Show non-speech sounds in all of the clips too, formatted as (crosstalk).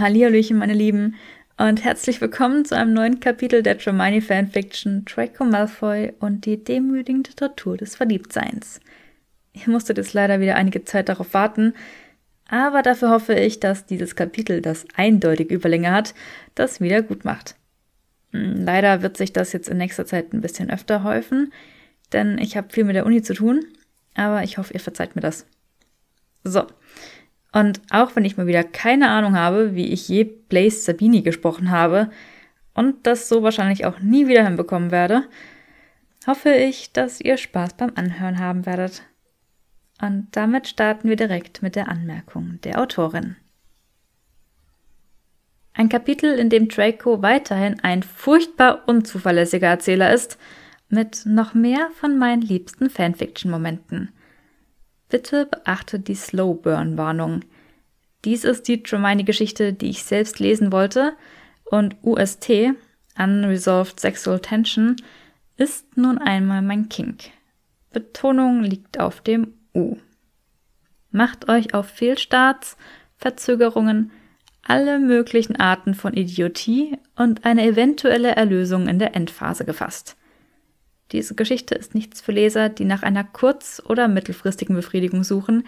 Hallihallöchen, meine Lieben, und herzlich willkommen zu einem neuen Kapitel der Germani Fanfiction Draco Malfoy und die demütigende Tortur des Verliebtseins. Ihr musstet jetzt leider wieder einige Zeit darauf warten, aber dafür hoffe ich, dass dieses Kapitel, das eindeutig Überlänge hat, das wieder gut macht. Hm, leider wird sich das jetzt in nächster Zeit ein bisschen öfter häufen, denn ich habe viel mit der Uni zu tun, aber ich hoffe, ihr verzeiht mir das. So, und auch wenn ich mal wieder keine Ahnung habe, wie ich je Blaze Sabini gesprochen habe und das so wahrscheinlich auch nie wieder hinbekommen werde, hoffe ich, dass ihr Spaß beim Anhören haben werdet. Und damit starten wir direkt mit der Anmerkung der Autorin. Ein Kapitel, in dem Draco weiterhin ein furchtbar unzuverlässiger Erzähler ist, mit noch mehr von meinen liebsten Fanfiction-Momenten – Bitte beachte die Slow Burn Warnung. Dies ist die Tromani-Geschichte, die ich selbst lesen wollte und UST, Unresolved Sexual Tension, ist nun einmal mein Kink. Betonung liegt auf dem U. Macht euch auf Fehlstarts, Verzögerungen, alle möglichen Arten von Idiotie und eine eventuelle Erlösung in der Endphase gefasst. Diese Geschichte ist nichts für Leser, die nach einer kurz- oder mittelfristigen Befriedigung suchen,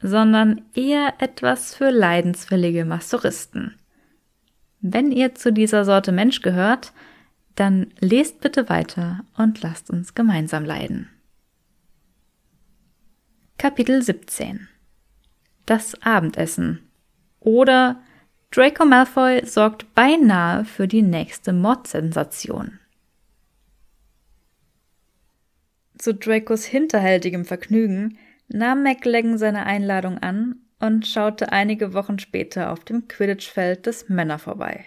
sondern eher etwas für leidenswillige Masochisten. Wenn ihr zu dieser Sorte Mensch gehört, dann lest bitte weiter und lasst uns gemeinsam leiden. Kapitel 17 Das Abendessen oder Draco Malfoy sorgt beinahe für die nächste Mordsensation. Zu Dracos hinterhältigem Vergnügen nahm McLaggen seine Einladung an und schaute einige Wochen später auf dem Quidditch-Feld des Männer vorbei.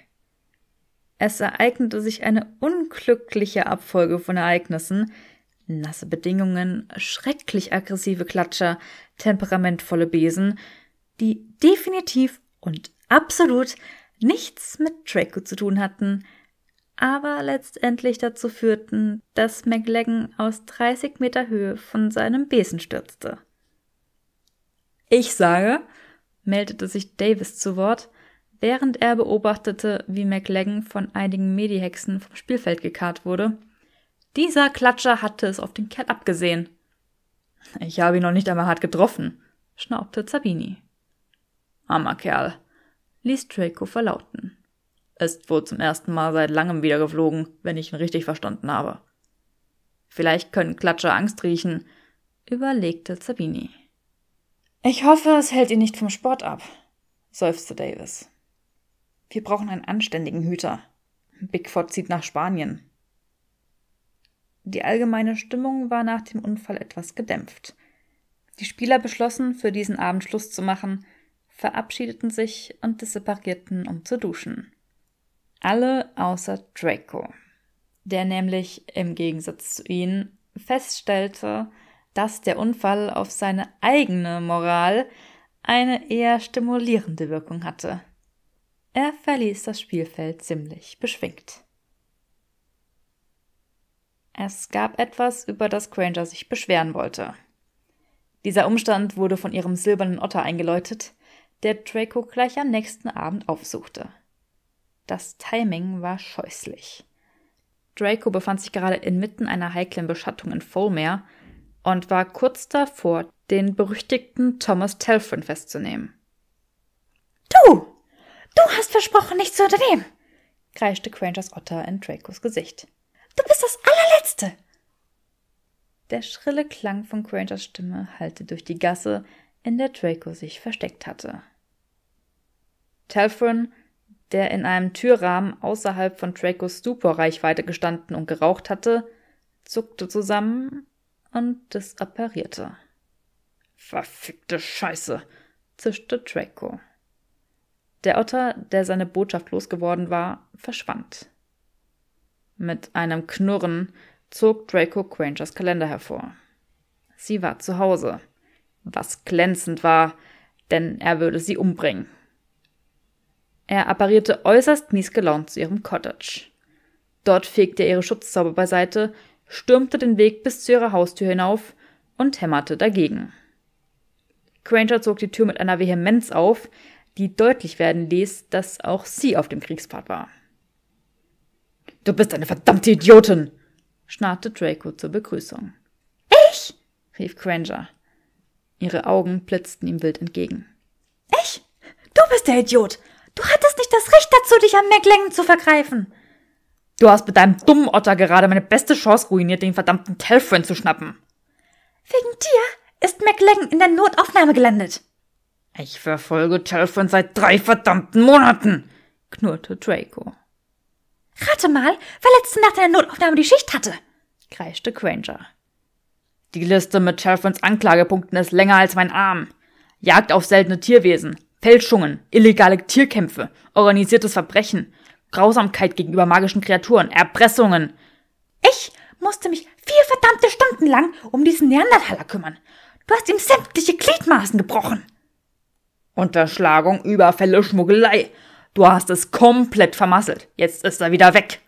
Es ereignete sich eine unglückliche Abfolge von Ereignissen, nasse Bedingungen, schrecklich aggressive Klatscher, temperamentvolle Besen, die definitiv und absolut nichts mit Draco zu tun hatten, aber letztendlich dazu führten, dass McLaggen aus 30 Meter Höhe von seinem Besen stürzte. Ich sage, meldete sich Davis zu Wort, während er beobachtete, wie McLaggen von einigen Medihexen vom Spielfeld gekarrt wurde. Dieser Klatscher hatte es auf den Kerl abgesehen. Ich habe ihn noch nicht einmal hart getroffen, schnaubte Zabini. Armer Kerl, ließ Draco verlauten ist wohl zum ersten Mal seit langem wieder geflogen, wenn ich ihn richtig verstanden habe. Vielleicht können Klatscher Angst riechen, überlegte Sabini. Ich hoffe, es hält ihn nicht vom Sport ab, seufzte Davis. Wir brauchen einen anständigen Hüter. Bigfoot zieht nach Spanien. Die allgemeine Stimmung war nach dem Unfall etwas gedämpft. Die Spieler beschlossen, für diesen Abend Schluss zu machen, verabschiedeten sich und disseparierten, um zu duschen alle außer Draco, der nämlich im Gegensatz zu ihnen feststellte, dass der Unfall auf seine eigene Moral eine eher stimulierende Wirkung hatte. Er verließ das Spielfeld ziemlich beschwingt. Es gab etwas, über das Granger sich beschweren wollte. Dieser Umstand wurde von ihrem silbernen Otter eingeläutet, der Draco gleich am nächsten Abend aufsuchte. Das Timing war scheußlich. Draco befand sich gerade inmitten einer heiklen Beschattung in Foamir und war kurz davor, den berüchtigten Thomas Telfrin festzunehmen. Du! Du hast versprochen, nichts zu unternehmen! kreischte Crangers Otter in Dracos Gesicht. Du bist das allerletzte! Der schrille Klang von Crangers Stimme hallte durch die Gasse, in der Draco sich versteckt hatte. Telfrin der in einem Türrahmen außerhalb von Dracos Stupor-Reichweite gestanden und geraucht hatte, zuckte zusammen und disapparierte. Verfickte Scheiße, zischte Draco. Der Otter, der seine Botschaft losgeworden war, verschwand. Mit einem Knurren zog Draco Grangers Kalender hervor. Sie war zu Hause, was glänzend war, denn er würde sie umbringen. Er apparierte äußerst miesgelaunt zu ihrem Cottage. Dort fegte er ihre Schutzzauber beiseite, stürmte den Weg bis zu ihrer Haustür hinauf und hämmerte dagegen. Granger zog die Tür mit einer Vehemenz auf, die deutlich werden ließ, dass auch sie auf dem Kriegspfad war. Du bist eine verdammte Idiotin! schnarrte Draco zur Begrüßung. Ich? rief Granger. Ihre Augen blitzten ihm wild entgegen. Ich? Du bist der Idiot! Du hattest nicht das Recht dazu, dich an Mecklengen zu vergreifen. Du hast mit deinem dummen Otter gerade meine beste Chance ruiniert, den verdammten Telfriend zu schnappen. Wegen dir ist McLengen in der Notaufnahme gelandet. Ich verfolge Telfriend seit drei verdammten Monaten, knurrte Draco. Rate mal, wer letzte Nacht in der Notaufnahme die Schicht hatte, kreischte Granger. Die Liste mit Telfrinds Anklagepunkten ist länger als mein Arm. Jagd auf seltene Tierwesen, Fälschungen, illegale Tierkämpfe, organisiertes Verbrechen, Grausamkeit gegenüber magischen Kreaturen, Erpressungen. Ich musste mich vier verdammte Stunden lang um diesen Neandertaler kümmern. Du hast ihm sämtliche Gliedmaßen gebrochen. Unterschlagung, Überfälle, Schmuggelei. Du hast es komplett vermasselt. Jetzt ist er wieder weg.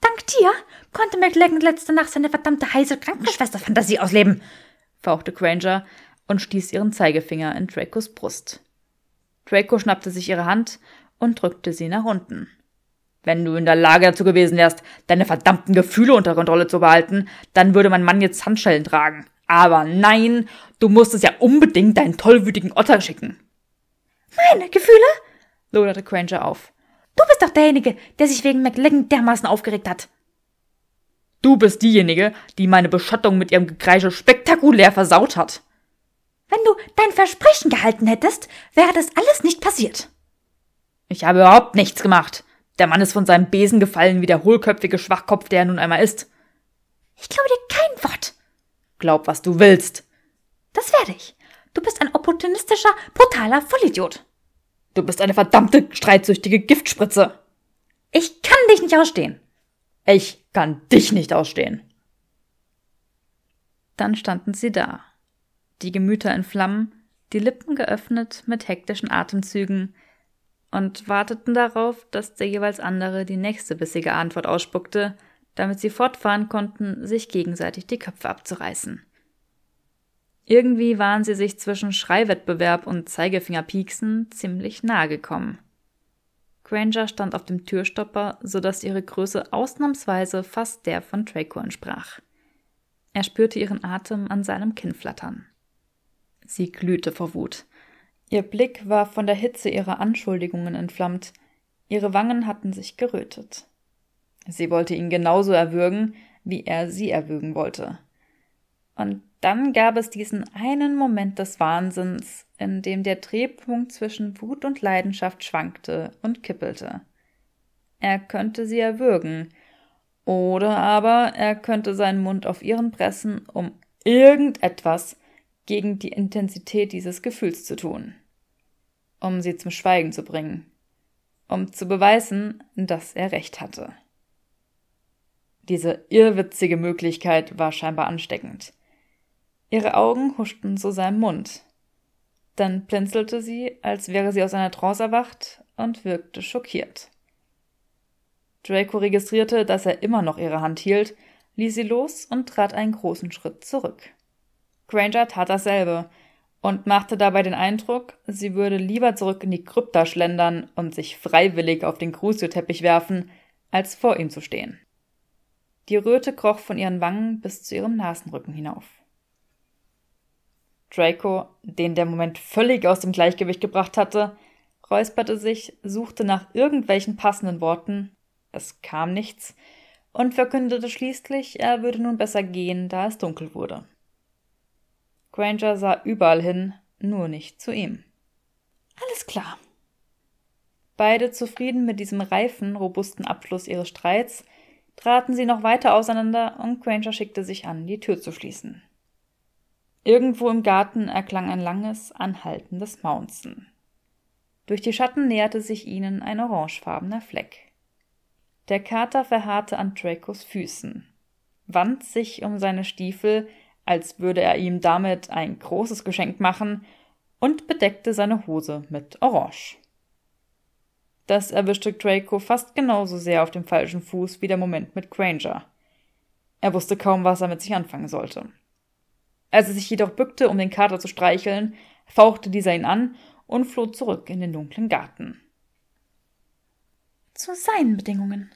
Dank dir konnte McLaggen letzte Nacht seine verdammte heiße Krankenschwester-Fantasie ausleben, fauchte Granger und stieß ihren Zeigefinger in Dracos Brust. Draco schnappte sich ihre Hand und drückte sie nach unten. Wenn du in der Lage dazu gewesen wärst, deine verdammten Gefühle unter Kontrolle zu behalten, dann würde mein Mann jetzt Handschellen tragen. Aber nein, du musstest ja unbedingt deinen tollwütigen Otter schicken. Meine Gefühle? loderte Granger auf. Du bist doch derjenige, der sich wegen McLaggen dermaßen aufgeregt hat. Du bist diejenige, die meine Beschattung mit ihrem Gekreische spektakulär versaut hat. Wenn du dein Versprechen gehalten hättest, wäre das alles nicht passiert. Ich habe überhaupt nichts gemacht. Der Mann ist von seinem Besen gefallen wie der hohlköpfige Schwachkopf, der er nun einmal ist. Ich glaube dir kein Wort. Glaub, was du willst. Das werde ich. Du bist ein opportunistischer, brutaler Vollidiot. Du bist eine verdammte, streitsüchtige Giftspritze. Ich kann dich nicht ausstehen. Ich kann dich nicht ausstehen. Dann standen sie da die Gemüter in Flammen, die Lippen geöffnet mit hektischen Atemzügen und warteten darauf, dass der jeweils andere die nächste bissige Antwort ausspuckte, damit sie fortfahren konnten, sich gegenseitig die Köpfe abzureißen. Irgendwie waren sie sich zwischen Schreiwettbewerb und Zeigefingerpieksen ziemlich nahe gekommen. Granger stand auf dem Türstopper, sodass ihre Größe ausnahmsweise fast der von Draco entsprach. Er spürte ihren Atem an seinem Kinn flattern. Sie glühte vor Wut. Ihr Blick war von der Hitze ihrer Anschuldigungen entflammt, ihre Wangen hatten sich gerötet. Sie wollte ihn genauso erwürgen, wie er sie erwürgen wollte. Und dann gab es diesen einen Moment des Wahnsinns, in dem der Drehpunkt zwischen Wut und Leidenschaft schwankte und kippelte. Er könnte sie erwürgen, oder aber er könnte seinen Mund auf ihren pressen, um irgendetwas gegen die Intensität dieses Gefühls zu tun, um sie zum Schweigen zu bringen, um zu beweisen, dass er recht hatte. Diese irrwitzige Möglichkeit war scheinbar ansteckend. Ihre Augen huschten zu seinem Mund. Dann blinzelte sie, als wäre sie aus einer Trance erwacht und wirkte schockiert. Draco registrierte, dass er immer noch ihre Hand hielt, ließ sie los und trat einen großen Schritt zurück. Granger tat dasselbe und machte dabei den Eindruck, sie würde lieber zurück in die Krypta schlendern und sich freiwillig auf den Crucio-Teppich werfen, als vor ihm zu stehen. Die Röte kroch von ihren Wangen bis zu ihrem Nasenrücken hinauf. Draco, den der Moment völlig aus dem Gleichgewicht gebracht hatte, räusperte sich, suchte nach irgendwelchen passenden Worten, es kam nichts, und verkündete schließlich, er würde nun besser gehen, da es dunkel wurde. Granger sah überall hin, nur nicht zu ihm. Alles klar. Beide zufrieden mit diesem reifen, robusten Abschluss ihres Streits, traten sie noch weiter auseinander und Granger schickte sich an, die Tür zu schließen. Irgendwo im Garten erklang ein langes, anhaltendes Maunzen. Durch die Schatten näherte sich ihnen ein orangefarbener Fleck. Der Kater verharrte an Dracos Füßen, wand sich um seine Stiefel, als würde er ihm damit ein großes Geschenk machen, und bedeckte seine Hose mit Orange. Das erwischte Draco fast genauso sehr auf dem falschen Fuß wie der Moment mit Granger. Er wusste kaum, was er mit sich anfangen sollte. Als er sich jedoch bückte, um den Kater zu streicheln, fauchte dieser ihn an und floh zurück in den dunklen Garten. Zu seinen Bedingungen.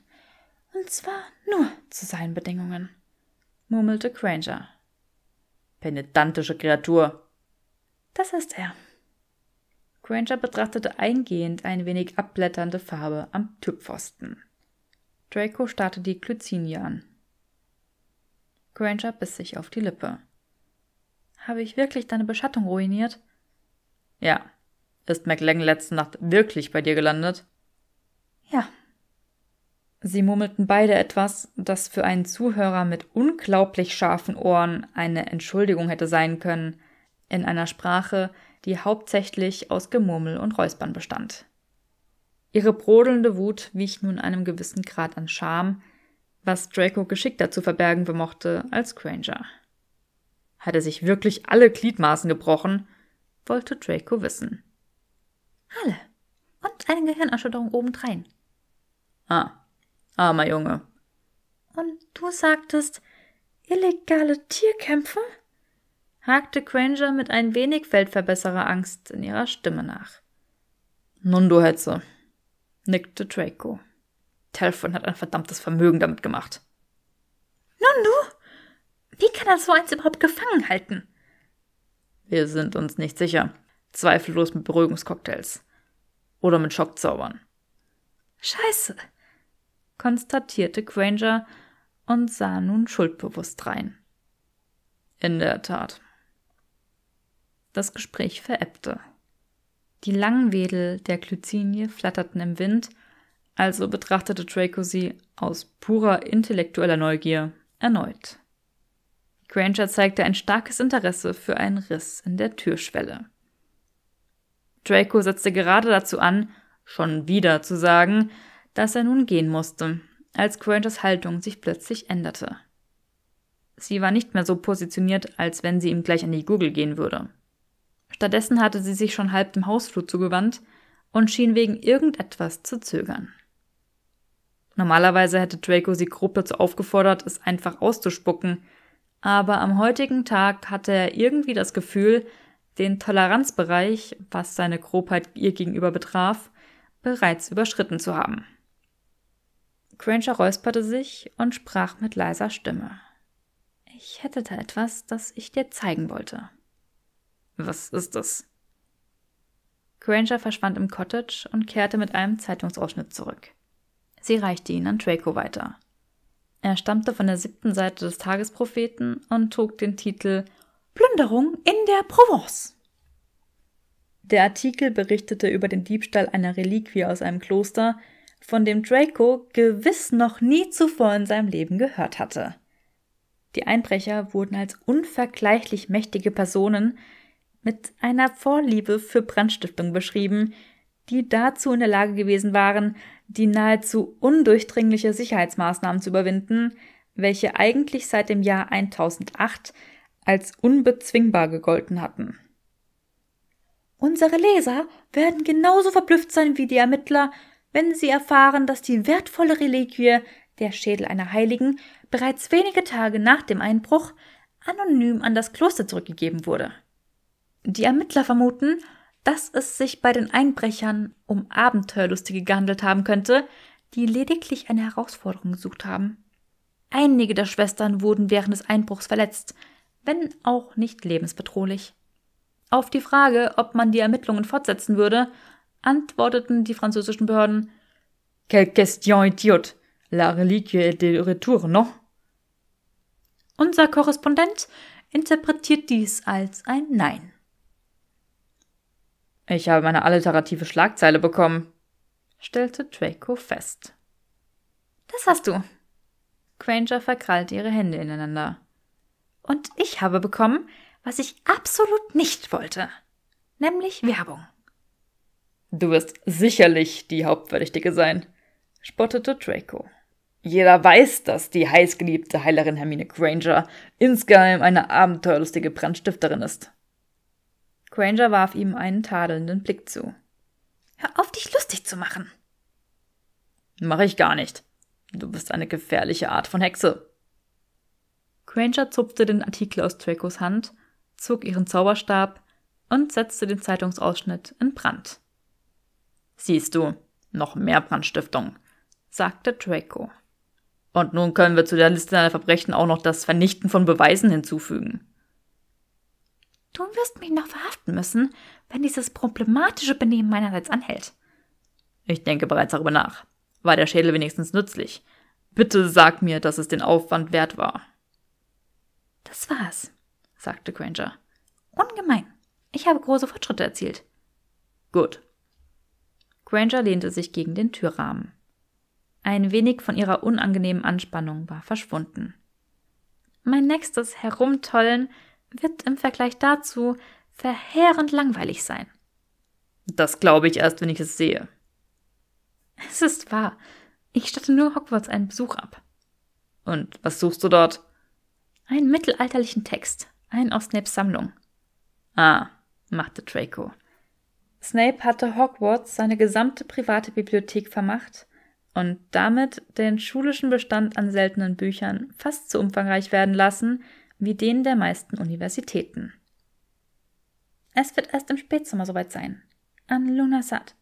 Und zwar nur zu seinen Bedingungen, murmelte Granger, Penetrantische Kreatur. Das ist er. Granger betrachtete eingehend ein wenig abblätternde Farbe am Tüpfosten. Draco starrte die Glycinie an. Granger biss sich auf die Lippe. Habe ich wirklich deine Beschattung ruiniert? Ja. Ist McLang letzte Nacht wirklich bei dir gelandet? Ja, Sie murmelten beide etwas, das für einen Zuhörer mit unglaublich scharfen Ohren eine Entschuldigung hätte sein können, in einer Sprache, die hauptsächlich aus Gemurmel und Räuspern bestand. Ihre brodelnde Wut wich nun einem gewissen Grad an Scham, was Draco geschickter zu verbergen vermochte als Granger. Hat er sich wirklich alle Gliedmaßen gebrochen? wollte Draco wissen. Alle. Und eine Gehirnerschütterung obendrein. Ah, Armer Junge. Und du sagtest illegale Tierkämpfe? hakte Granger mit ein wenig Feldverbessererangst in ihrer Stimme nach. Nun, du Hetze, nickte Draco. Telfon hat ein verdammtes Vermögen damit gemacht. Nun, du? Wie kann er so eins überhaupt gefangen halten? Wir sind uns nicht sicher. Zweifellos mit Beruhigungscocktails. Oder mit Schockzaubern. Scheiße, konstatierte Granger und sah nun schuldbewusst rein. In der Tat. Das Gespräch verebbte. Die langen Wedel der Glycinie flatterten im Wind, also betrachtete Draco sie aus purer intellektueller Neugier erneut. Granger zeigte ein starkes Interesse für einen Riss in der Türschwelle. Draco setzte gerade dazu an, schon wieder zu sagen, dass er nun gehen musste, als Grangers Haltung sich plötzlich änderte. Sie war nicht mehr so positioniert, als wenn sie ihm gleich an die Gurgel gehen würde. Stattdessen hatte sie sich schon halb dem Hausflur zugewandt und schien wegen irgendetwas zu zögern. Normalerweise hätte Draco sie grob dazu aufgefordert, es einfach auszuspucken, aber am heutigen Tag hatte er irgendwie das Gefühl, den Toleranzbereich, was seine Grobheit ihr gegenüber betraf, bereits überschritten zu haben. Granger räusperte sich und sprach mit leiser Stimme. Ich hätte da etwas, das ich dir zeigen wollte. Was ist das? Granger verschwand im Cottage und kehrte mit einem Zeitungsausschnitt zurück. Sie reichte ihn an Draco weiter. Er stammte von der siebten Seite des Tagespropheten und trug den Titel Plünderung in der Provence. Der Artikel berichtete über den Diebstahl einer Reliquie aus einem Kloster, von dem Draco gewiss noch nie zuvor in seinem Leben gehört hatte. Die Einbrecher wurden als unvergleichlich mächtige Personen mit einer Vorliebe für Brandstiftung beschrieben, die dazu in der Lage gewesen waren, die nahezu undurchdringliche Sicherheitsmaßnahmen zu überwinden, welche eigentlich seit dem Jahr 1008 als unbezwingbar gegolten hatten. Unsere Leser werden genauso verblüfft sein wie die Ermittler wenn sie erfahren, dass die wertvolle Reliquie, der Schädel einer Heiligen, bereits wenige Tage nach dem Einbruch anonym an das Kloster zurückgegeben wurde. Die Ermittler vermuten, dass es sich bei den Einbrechern um Abenteuerlustige gehandelt haben könnte, die lediglich eine Herausforderung gesucht haben. Einige der Schwestern wurden während des Einbruchs verletzt, wenn auch nicht lebensbedrohlich. Auf die Frage, ob man die Ermittlungen fortsetzen würde, antworteten die französischen Behörden Quelle question idiote. La reliquie de retour, non? Unser Korrespondent interpretiert dies als ein Nein. Ich habe meine alliterative Schlagzeile bekommen, stellte Draco fest. Das hast du. Granger verkrallte ihre Hände ineinander. Und ich habe bekommen, was ich absolut nicht wollte, nämlich Werbung. Du wirst sicherlich die Hauptverdächtige sein, spottete Draco. Jeder weiß, dass die heißgeliebte Heilerin Hermine Granger insgeheim eine abenteuerlustige Brandstifterin ist. Granger warf ihm einen tadelnden Blick zu. Hör auf, dich lustig zu machen. Mach ich gar nicht. Du bist eine gefährliche Art von Hexe. Granger zupfte den Artikel aus Dracos Hand, zog ihren Zauberstab und setzte den Zeitungsausschnitt in Brand. Siehst du, noch mehr Brandstiftung, sagte Draco. Und nun können wir zu der Liste deiner Verbrechen auch noch das Vernichten von Beweisen hinzufügen. Du wirst mich noch verhaften müssen, wenn dieses problematische Benehmen meinerseits anhält. Ich denke bereits darüber nach. War der Schädel wenigstens nützlich? Bitte sag mir, dass es den Aufwand wert war. Das war's, sagte Granger. Ungemein. Ich habe große Fortschritte erzielt. Gut. Granger lehnte sich gegen den Türrahmen. Ein wenig von ihrer unangenehmen Anspannung war verschwunden. Mein nächstes Herumtollen wird im Vergleich dazu verheerend langweilig sein. Das glaube ich erst, wenn ich es sehe. Es ist wahr. Ich statte nur Hogwarts einen Besuch ab. Und was suchst du dort? Einen mittelalterlichen Text, einen aus Snapes Sammlung. Ah, machte Draco. Snape hatte Hogwarts seine gesamte private Bibliothek vermacht und damit den schulischen Bestand an seltenen Büchern fast so umfangreich werden lassen wie den der meisten Universitäten. Es wird erst im Spätsommer soweit sein. An Lunasat.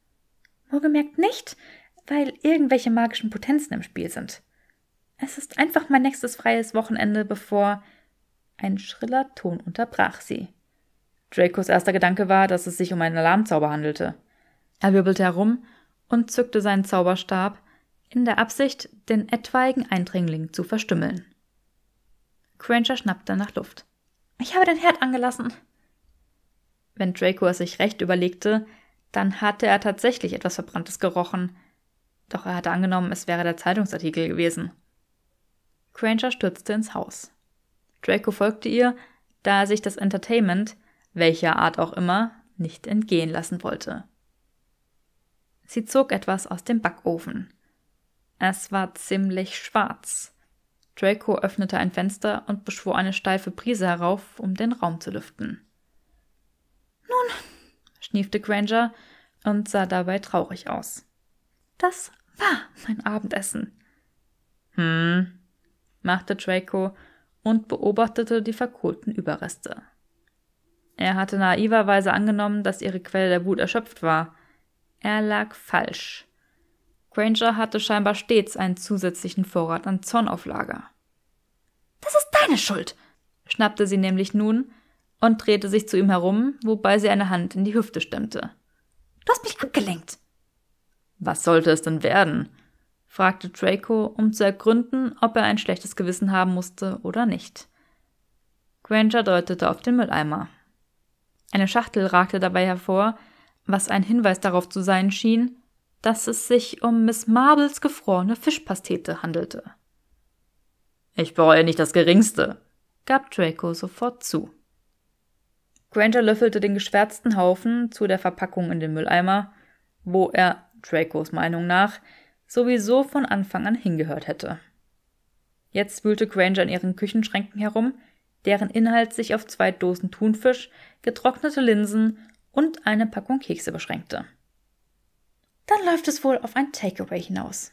Wohlgemerkt nicht, weil irgendwelche magischen Potenzen im Spiel sind. Es ist einfach mein nächstes freies Wochenende, bevor ein schriller Ton unterbrach sie. Dracos erster Gedanke war, dass es sich um einen Alarmzauber handelte. Er wirbelte herum und zückte seinen Zauberstab, in der Absicht, den etwaigen Eindringling zu verstümmeln. Cranger schnappte nach Luft. Ich habe den Herd angelassen. Wenn Draco es sich recht überlegte, dann hatte er tatsächlich etwas Verbranntes gerochen, doch er hatte angenommen, es wäre der Zeitungsartikel gewesen. Cranger stürzte ins Haus. Draco folgte ihr, da er sich das Entertainment, welcher Art auch immer, nicht entgehen lassen wollte. Sie zog etwas aus dem Backofen. Es war ziemlich schwarz. Draco öffnete ein Fenster und beschwor eine steife Brise herauf, um den Raum zu lüften. Nun, schniefte Granger und sah dabei traurig aus. Das war mein Abendessen. Hm, machte Draco und beobachtete die verkohlten Überreste. Er hatte naiverweise angenommen, dass ihre Quelle der Wut erschöpft war. Er lag falsch. Granger hatte scheinbar stets einen zusätzlichen Vorrat an Zorn auf Lager. Das ist deine Schuld, schnappte sie nämlich nun und drehte sich zu ihm herum, wobei sie eine Hand in die Hüfte stemmte. Du hast mich abgelenkt. Was sollte es denn werden? fragte Draco, um zu ergründen, ob er ein schlechtes Gewissen haben musste oder nicht. Granger deutete auf den Mülleimer. Eine Schachtel ragte dabei hervor, was ein Hinweis darauf zu sein schien, dass es sich um Miss Marbles gefrorene Fischpastete handelte. Ich bereue nicht das Geringste, gab Draco sofort zu. Granger löffelte den geschwärzten Haufen zu der Verpackung in den Mülleimer, wo er, Dracos Meinung nach, sowieso von Anfang an hingehört hätte. Jetzt wühlte Granger in ihren Küchenschränken herum, deren Inhalt sich auf zwei Dosen Thunfisch, getrocknete Linsen und eine Packung Kekse beschränkte. Dann läuft es wohl auf ein Takeaway hinaus.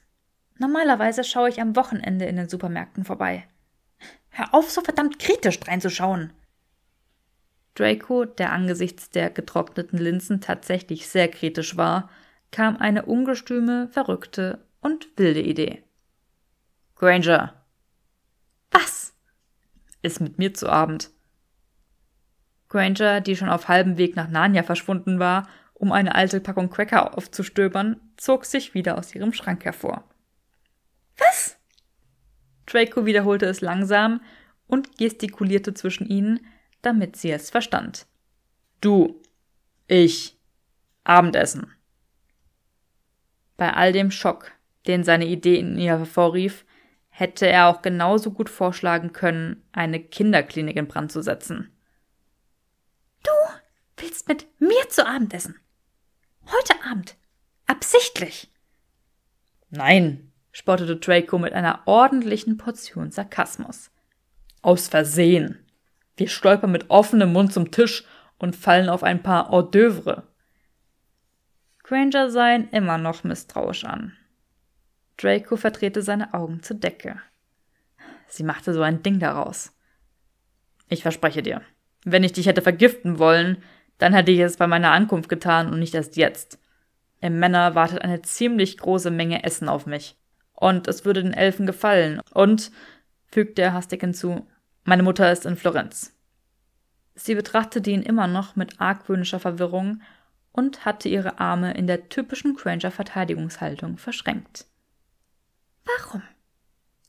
Normalerweise schaue ich am Wochenende in den Supermärkten vorbei. Hör auf, so verdammt kritisch reinzuschauen. Draco, der angesichts der getrockneten Linsen tatsächlich sehr kritisch war, kam eine ungestüme, verrückte und wilde Idee. Granger. Was? Ist mit mir zu Abend. Granger, die schon auf halbem Weg nach Narnia verschwunden war, um eine alte Packung Cracker aufzustöbern, zog sich wieder aus ihrem Schrank hervor. Was? Draco wiederholte es langsam und gestikulierte zwischen ihnen, damit sie es verstand. Du, ich, Abendessen. Bei all dem Schock, den seine Idee in ihr hervorrief, hätte er auch genauso gut vorschlagen können, eine Kinderklinik in Brand zu setzen. Du willst mit mir zu Abend essen. Heute Abend. Absichtlich. Nein, spottete Draco mit einer ordentlichen Portion Sarkasmus. Aus Versehen. Wir stolpern mit offenem Mund zum Tisch und fallen auf ein paar Hors d'oeuvre. Granger sah ihn immer noch misstrauisch an. Draco verdrehte seine Augen zur Decke. Sie machte so ein Ding daraus. Ich verspreche dir, wenn ich dich hätte vergiften wollen, dann hätte ich es bei meiner Ankunft getan und nicht erst jetzt. Im Männer wartet eine ziemlich große Menge Essen auf mich. Und es würde den Elfen gefallen. Und, fügte er hastig hinzu, meine Mutter ist in Florenz. Sie betrachtete ihn immer noch mit argwöhnischer Verwirrung und hatte ihre Arme in der typischen cranger Verteidigungshaltung verschränkt. Warum?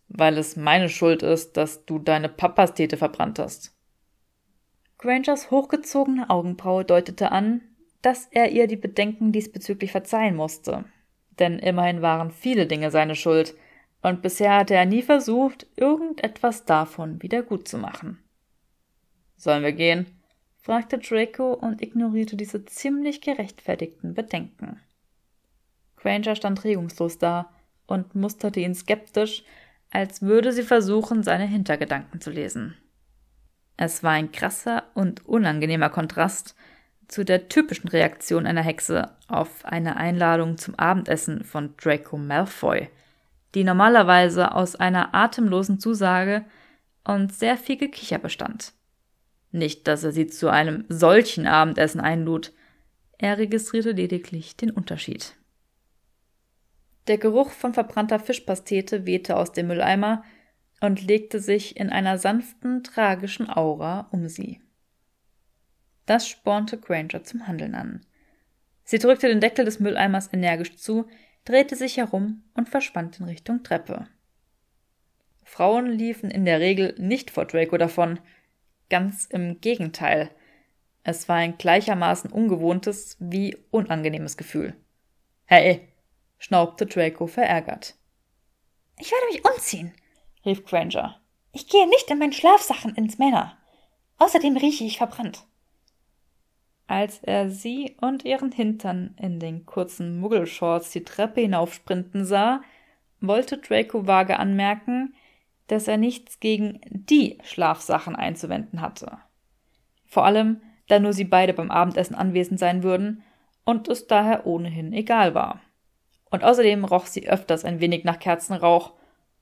Weil es meine Schuld ist, dass du deine Papastete verbrannt hast. Grangers hochgezogene Augenbraue deutete an, dass er ihr die Bedenken diesbezüglich verzeihen musste. Denn immerhin waren viele Dinge seine Schuld, und bisher hatte er nie versucht, irgendetwas davon wieder gut zu machen. Sollen wir gehen? fragte Draco und ignorierte diese ziemlich gerechtfertigten Bedenken. Granger stand regungslos da und musterte ihn skeptisch, als würde sie versuchen, seine Hintergedanken zu lesen. Es war ein krasser und unangenehmer Kontrast zu der typischen Reaktion einer Hexe auf eine Einladung zum Abendessen von Draco Malfoy, die normalerweise aus einer atemlosen Zusage und sehr viel Gekicher bestand. Nicht, dass er sie zu einem solchen Abendessen einlud, er registrierte lediglich den Unterschied. Der Geruch von verbrannter Fischpastete wehte aus dem Mülleimer, und legte sich in einer sanften, tragischen Aura um sie. Das spornte Granger zum Handeln an. Sie drückte den Deckel des Mülleimers energisch zu, drehte sich herum und verschwand in Richtung Treppe. Frauen liefen in der Regel nicht vor Draco davon, ganz im Gegenteil. Es war ein gleichermaßen ungewohntes wie unangenehmes Gefühl. Hey, schnaubte Draco verärgert. Ich werde mich umziehen, rief Granger. Ich gehe nicht in meinen Schlafsachen ins Männer. Außerdem rieche ich verbrannt. Als er sie und ihren Hintern in den kurzen Muggelshorts die Treppe hinaufsprinten sah, wollte Draco vage anmerken, dass er nichts gegen die Schlafsachen einzuwenden hatte. Vor allem, da nur sie beide beim Abendessen anwesend sein würden und es daher ohnehin egal war. Und außerdem roch sie öfters ein wenig nach Kerzenrauch,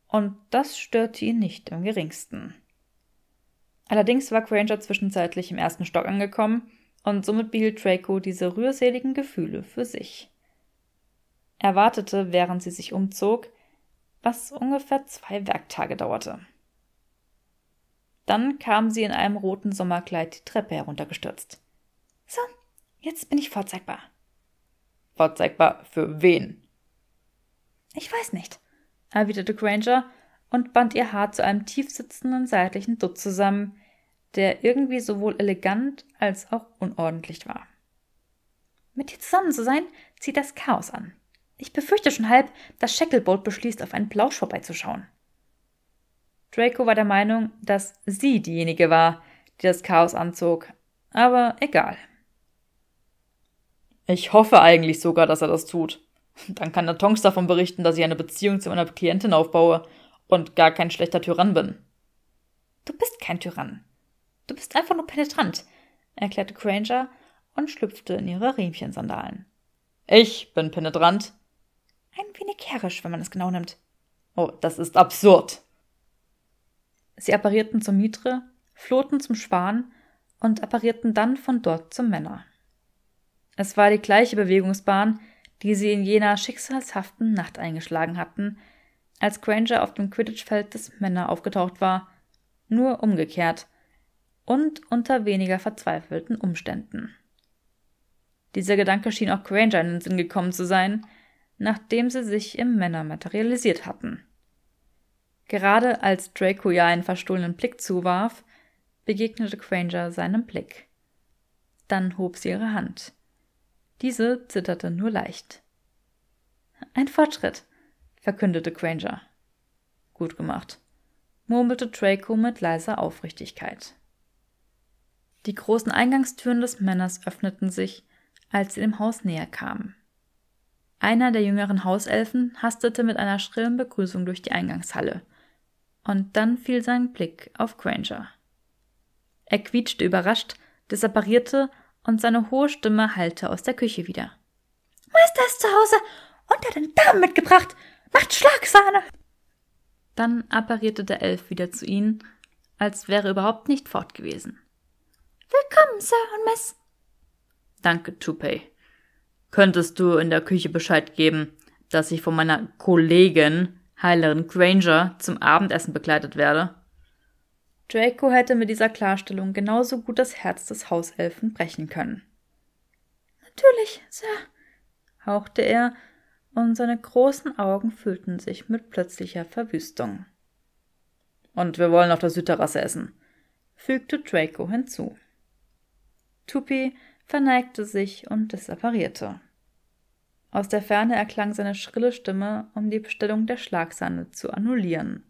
und das störte ihn nicht im geringsten. Allerdings war Granger zwischenzeitlich im ersten Stock angekommen und somit behielt Draco diese rührseligen Gefühle für sich. Er wartete, während sie sich umzog, was ungefähr zwei Werktage dauerte. Dann kam sie in einem roten Sommerkleid die Treppe heruntergestürzt. So, jetzt bin ich vorzeigbar. Vorzeigbar für wen? Ich weiß nicht erwiderte Granger und band ihr Haar zu einem tiefsitzenden seitlichen Dutt zusammen, der irgendwie sowohl elegant als auch unordentlich war. Mit dir zusammen zu sein, zieht das Chaos an. Ich befürchte schon halb, dass Shacklebolt beschließt, auf einen Plausch vorbeizuschauen. Draco war der Meinung, dass sie diejenige war, die das Chaos anzog. Aber egal. Ich hoffe eigentlich sogar, dass er das tut, dann kann der Tonks davon berichten, dass ich eine Beziehung zu meiner Klientin aufbaue und gar kein schlechter Tyrann bin. Du bist kein Tyrann. Du bist einfach nur penetrant, erklärte Granger und schlüpfte in ihre Riemchensandalen. Ich bin penetrant. Ein wenig herrisch, wenn man es genau nimmt. Oh, das ist absurd. Sie apparierten zum Mitre, flohen zum Schwan und apparierten dann von dort zum Männer. Es war die gleiche Bewegungsbahn, die sie in jener schicksalshaften Nacht eingeschlagen hatten, als Granger auf dem Quidditch-Feld des Männer aufgetaucht war, nur umgekehrt und unter weniger verzweifelten Umständen. Dieser Gedanke schien auch Granger in den Sinn gekommen zu sein, nachdem sie sich im Männer materialisiert hatten. Gerade als Draco ihr einen verstohlenen Blick zuwarf, begegnete Granger seinem Blick. Dann hob sie ihre Hand. Diese zitterte nur leicht. Ein Fortschritt, verkündete Granger. Gut gemacht, murmelte Draco mit leiser Aufrichtigkeit. Die großen Eingangstüren des Männers öffneten sich, als sie dem Haus näher kamen. Einer der jüngeren Hauselfen hastete mit einer schrillen Begrüßung durch die Eingangshalle. Und dann fiel sein Blick auf Granger. Er quietschte überrascht, desapparierte und seine hohe Stimme hallte aus der Küche wieder. Meister ist zu Hause und hat einen Damen mitgebracht. Macht Schlagsahne! Dann apparierte der Elf wieder zu ihnen, als wäre überhaupt nicht fort gewesen. Willkommen, Sir und Miss. Danke, Toupet. Könntest du in der Küche Bescheid geben, dass ich von meiner Kollegin, Heilerin Granger, zum Abendessen begleitet werde? Draco hätte mit dieser Klarstellung genauso gut das Herz des Hauselfen brechen können. Natürlich, Sir, hauchte er, und seine großen Augen füllten sich mit plötzlicher Verwüstung. Und wir wollen auf der Südterrasse essen, fügte Draco hinzu. Tupi verneigte sich und disapparierte. Aus der Ferne erklang seine schrille Stimme, um die Bestellung der Schlagsahne zu annullieren.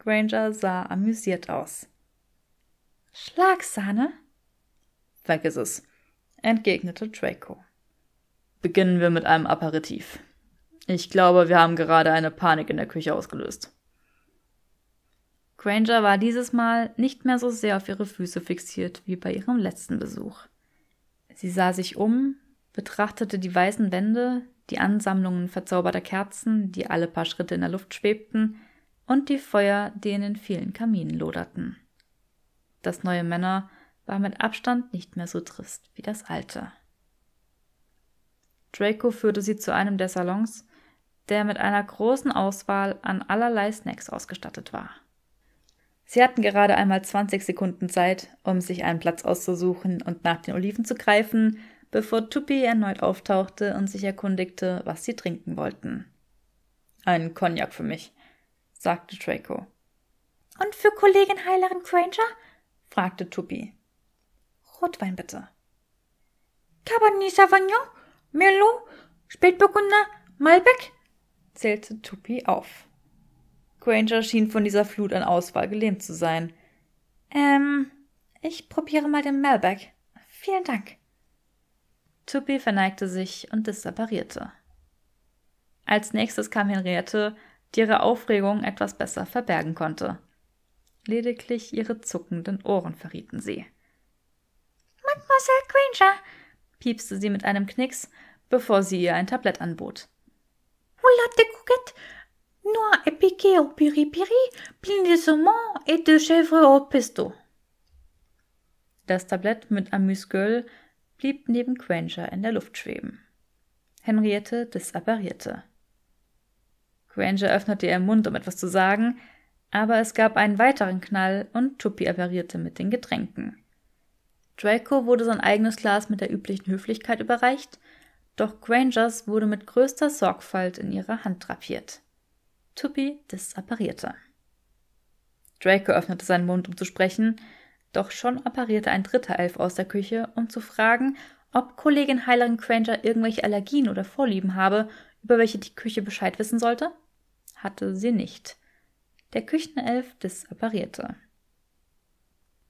Granger sah amüsiert aus. Schlagsahne? Vergiss es, entgegnete Draco. Beginnen wir mit einem Aperitif. Ich glaube, wir haben gerade eine Panik in der Küche ausgelöst. Granger war dieses Mal nicht mehr so sehr auf ihre Füße fixiert wie bei ihrem letzten Besuch. Sie sah sich um, betrachtete die weißen Wände, die Ansammlungen verzauberter Kerzen, die alle paar Schritte in der Luft schwebten, und die Feuer, die in den vielen Kaminen loderten. Das neue Männer war mit Abstand nicht mehr so trist wie das alte. Draco führte sie zu einem der Salons, der mit einer großen Auswahl an allerlei Snacks ausgestattet war. Sie hatten gerade einmal 20 Sekunden Zeit, um sich einen Platz auszusuchen und nach den Oliven zu greifen, bevor Tuppy erneut auftauchte und sich erkundigte, was sie trinken wollten. Ein Cognac für mich, sagte Draco. Und für Kollegin Heilerin Granger? fragte Tuppy. Rotwein bitte. Cabernet Sauvignon, Merlot, Spätburgunder, Malbec, zählte Tuppy auf. Granger schien von dieser Flut an Auswahl gelähmt zu sein. Ähm, ich probiere mal den Malbec. Vielen Dank. Tuppy verneigte sich und disapparierte. Als nächstes kam Henriette die ihre Aufregung etwas besser verbergen konnte. Lediglich ihre zuckenden Ohren verrieten sie. Mademoiselle Granger, piepste sie mit einem Knicks, bevor sie ihr ein Tablett anbot. Hola de Coquette, et piqué au piripiri, plein de saumon et de chèvre au pesto. Das Tablett mit amuse Amüsgöl blieb neben Granger in der Luft schweben. Henriette disapparierte. Granger öffnete ihren Mund, um etwas zu sagen, aber es gab einen weiteren Knall und Tuppy apparierte mit den Getränken. Draco wurde sein eigenes Glas mit der üblichen Höflichkeit überreicht, doch Grangers wurde mit größter Sorgfalt in ihre Hand drapiert. Tuppy disapparierte. Draco öffnete seinen Mund, um zu sprechen, doch schon apparierte ein dritter Elf aus der Küche, um zu fragen, ob Kollegin Heilerin Granger irgendwelche Allergien oder Vorlieben habe, über welche die Küche Bescheid wissen sollte hatte sie nicht. Der Küchenelf disapparierte.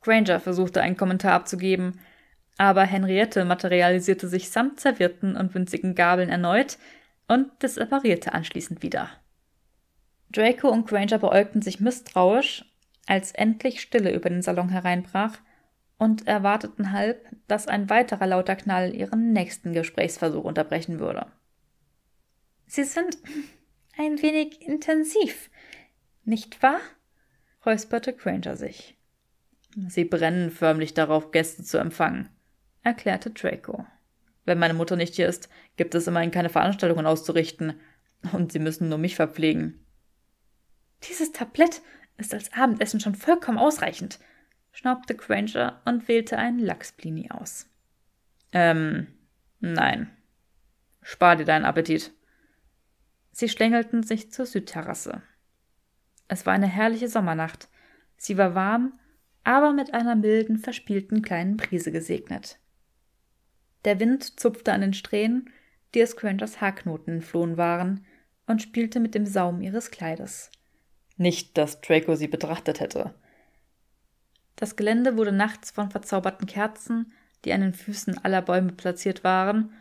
Granger versuchte einen Kommentar abzugeben, aber Henriette materialisierte sich samt Servietten und winzigen Gabeln erneut und disapparierte anschließend wieder. Draco und Granger beäugten sich misstrauisch, als endlich Stille über den Salon hereinbrach, und erwarteten halb, dass ein weiterer lauter Knall ihren nächsten Gesprächsversuch unterbrechen würde. Sie sind ein wenig intensiv, nicht wahr? räusperte Granger sich. Sie brennen förmlich darauf, Gäste zu empfangen, erklärte Draco. Wenn meine Mutter nicht hier ist, gibt es immerhin keine Veranstaltungen auszurichten, und sie müssen nur mich verpflegen. Dieses Tablett ist als Abendessen schon vollkommen ausreichend, schnaubte Granger und wählte einen Lachsblini aus. Ähm, nein. Spar dir deinen Appetit. Sie schlängelten sich zur Südterrasse. Es war eine herrliche Sommernacht. Sie war warm, aber mit einer milden, verspielten kleinen Brise gesegnet. Der Wind zupfte an den Strähnen, die es Crangers Haarknoten entflohen waren, und spielte mit dem Saum ihres Kleides. Nicht, dass Draco sie betrachtet hätte. Das Gelände wurde nachts von verzauberten Kerzen, die an den Füßen aller Bäume platziert waren,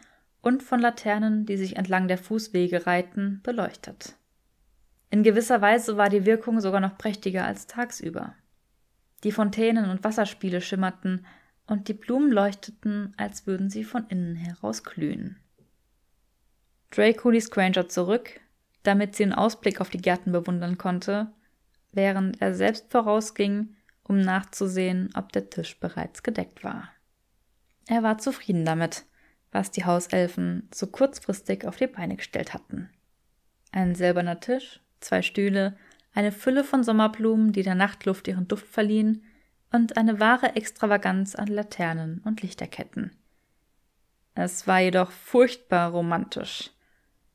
und von Laternen, die sich entlang der Fußwege reihten, beleuchtet. In gewisser Weise war die Wirkung sogar noch prächtiger als tagsüber. Die Fontänen und Wasserspiele schimmerten, und die Blumen leuchteten, als würden sie von innen heraus glühen. Draco ließ Granger zurück, damit sie einen Ausblick auf die Gärten bewundern konnte, während er selbst vorausging, um nachzusehen, ob der Tisch bereits gedeckt war. Er war zufrieden damit, was die Hauselfen so kurzfristig auf die Beine gestellt hatten. Ein silberner Tisch, zwei Stühle, eine Fülle von Sommerblumen, die der Nachtluft ihren Duft verliehen, und eine wahre Extravaganz an Laternen und Lichterketten. Es war jedoch furchtbar romantisch.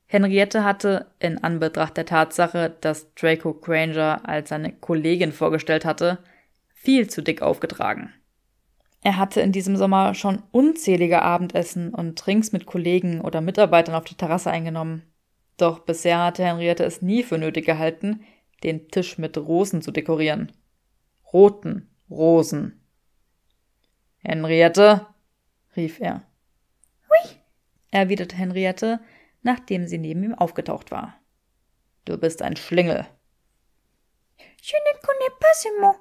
Henriette hatte, in Anbetracht der Tatsache, dass Draco Granger als seine Kollegin vorgestellt hatte, viel zu dick aufgetragen. Er hatte in diesem Sommer schon unzählige Abendessen und Trinks mit Kollegen oder Mitarbeitern auf der Terrasse eingenommen. Doch bisher hatte Henriette es nie für nötig gehalten, den Tisch mit Rosen zu dekorieren. Roten Rosen. Henriette, rief er. Hui, erwiderte Henriette, nachdem sie neben ihm aufgetaucht war. Du bist ein Schlingel. Je ne connais pas ce mot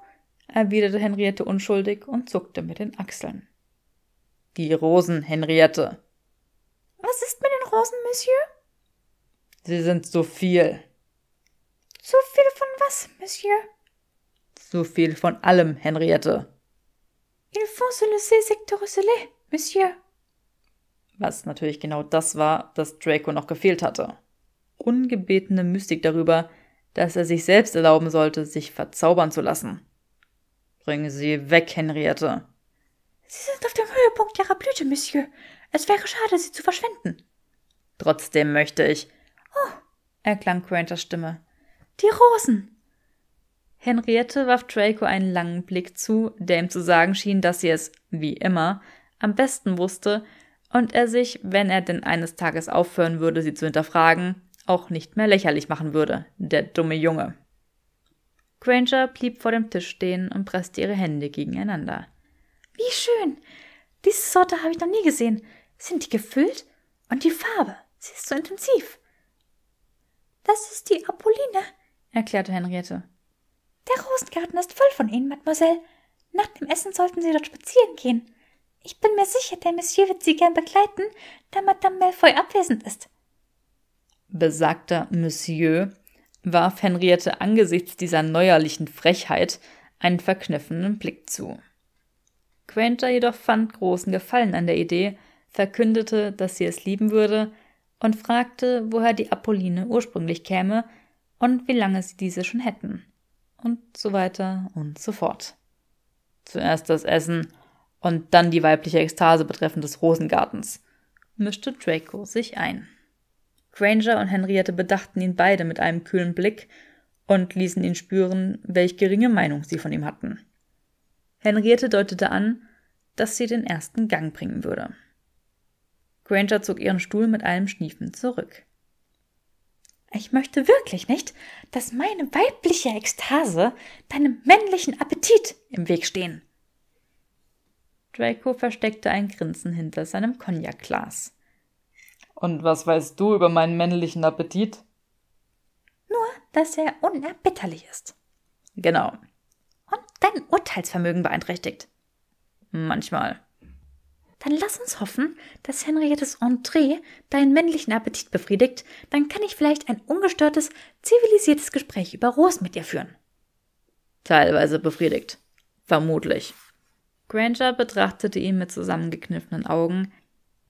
erwiderte Henriette unschuldig und zuckte mit den Achseln. Die Rosen, Henriette. Was ist mit den Rosen, Monsieur? Sie sind zu viel. Zu viel von was, Monsieur? Zu viel von allem, Henriette. Il faut se laisser sectoriseler, Monsieur. Was natürlich genau das war, das Draco noch gefehlt hatte. Ungebetene Mystik darüber, dass er sich selbst erlauben sollte, sich verzaubern zu lassen. Bringen Sie weg, Henriette. Sie sind auf dem Höhepunkt Ihrer Blüte, Monsieur. Es wäre schade, Sie zu verschwenden. Trotzdem möchte ich. Oh, erklang Granters Stimme. Die Rosen. Henriette warf Draco einen langen Blick zu, der ihm zu sagen schien, dass sie es, wie immer, am besten wusste und er sich, wenn er denn eines Tages aufhören würde, sie zu hinterfragen, auch nicht mehr lächerlich machen würde, der dumme Junge. Granger blieb vor dem Tisch stehen und presste ihre Hände gegeneinander. Wie schön! Diese Sorte habe ich noch nie gesehen. Sind die gefüllt? Und die Farbe, sie ist so intensiv. Das ist die Apolline, erklärte Henriette. Der Rosengarten ist voll von ihnen, Mademoiselle. Nach dem Essen sollten Sie dort spazieren gehen. Ich bin mir sicher, der Monsieur wird Sie gern begleiten, da Madame Malfoy abwesend ist. Besagter Monsieur warf Henriette angesichts dieser neuerlichen Frechheit einen verkniffenen Blick zu. Granger jedoch fand großen Gefallen an der Idee, verkündete, dass sie es lieben würde und fragte, woher die Apolline ursprünglich käme und wie lange sie diese schon hätten. Und so weiter und so fort. Zuerst das Essen und dann die weibliche Ekstase betreffend des Rosengartens, mischte Draco sich ein. Granger und Henriette bedachten ihn beide mit einem kühlen Blick und ließen ihn spüren, welch geringe Meinung sie von ihm hatten. Henriette deutete an, dass sie den ersten Gang bringen würde. Granger zog ihren Stuhl mit einem Schniefen zurück. Ich möchte wirklich nicht, dass meine weibliche Ekstase deinem männlichen Appetit im Weg stehen. Draco versteckte ein Grinsen hinter seinem Cognacglas. Und was weißt du über meinen männlichen Appetit? Nur, dass er unerbitterlich ist. Genau. Und dein Urteilsvermögen beeinträchtigt. Manchmal. Dann lass uns hoffen, dass Henriettes Entree deinen männlichen Appetit befriedigt, dann kann ich vielleicht ein ungestörtes, zivilisiertes Gespräch über Rose mit dir führen. Teilweise befriedigt. Vermutlich. Granger betrachtete ihn mit zusammengekniffenen Augen.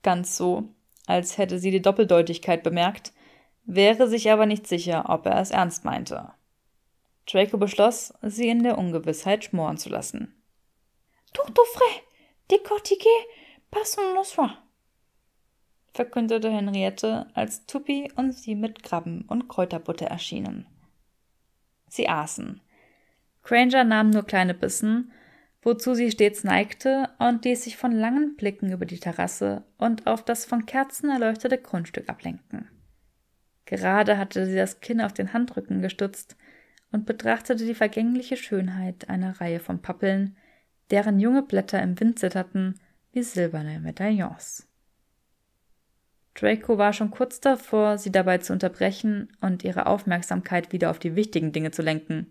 Ganz so, als hätte sie die Doppeldeutigkeit bemerkt, wäre sich aber nicht sicher, ob er es ernst meinte. Draco beschloss, sie in der Ungewissheit schmoren zu lassen. Tour de frais, décortiqué, passons soir, verkündete Henriette, als Tuppy und sie mit Krabben und Kräuterbutter erschienen. Sie aßen. Granger nahm nur kleine Bissen, wozu sie stets neigte, und ließ sich von langen Blicken über die Terrasse und auf das von Kerzen erleuchtete Grundstück ablenken. Gerade hatte sie das Kinn auf den Handrücken gestützt und betrachtete die vergängliche Schönheit einer Reihe von Pappeln, deren junge Blätter im Wind zitterten wie silberne Medaillons. Draco war schon kurz davor, sie dabei zu unterbrechen und ihre Aufmerksamkeit wieder auf die wichtigen Dinge zu lenken.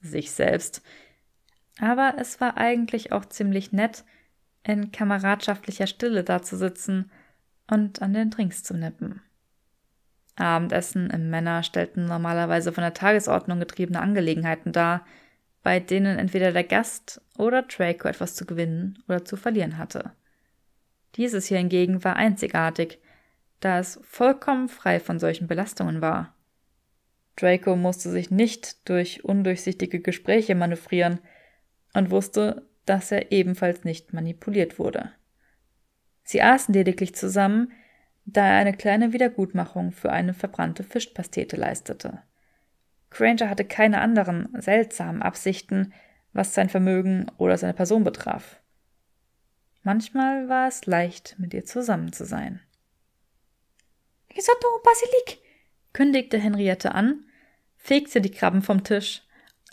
Sich selbst, aber es war eigentlich auch ziemlich nett, in kameradschaftlicher Stille dazusitzen und an den Drinks zu nippen. Abendessen im Männer stellten normalerweise von der Tagesordnung getriebene Angelegenheiten dar, bei denen entweder der Gast oder Draco etwas zu gewinnen oder zu verlieren hatte. Dieses hier hingegen war einzigartig, da es vollkommen frei von solchen Belastungen war. Draco musste sich nicht durch undurchsichtige Gespräche manövrieren, und wusste, dass er ebenfalls nicht manipuliert wurde. Sie aßen lediglich zusammen, da er eine kleine Wiedergutmachung für eine verbrannte Fischpastete leistete. Granger hatte keine anderen seltsamen Absichten, was sein Vermögen oder seine Person betraf. Manchmal war es leicht, mit ihr zusammen zu sein. Risotto Basilik, kündigte Henriette an, fegte die Krabben vom Tisch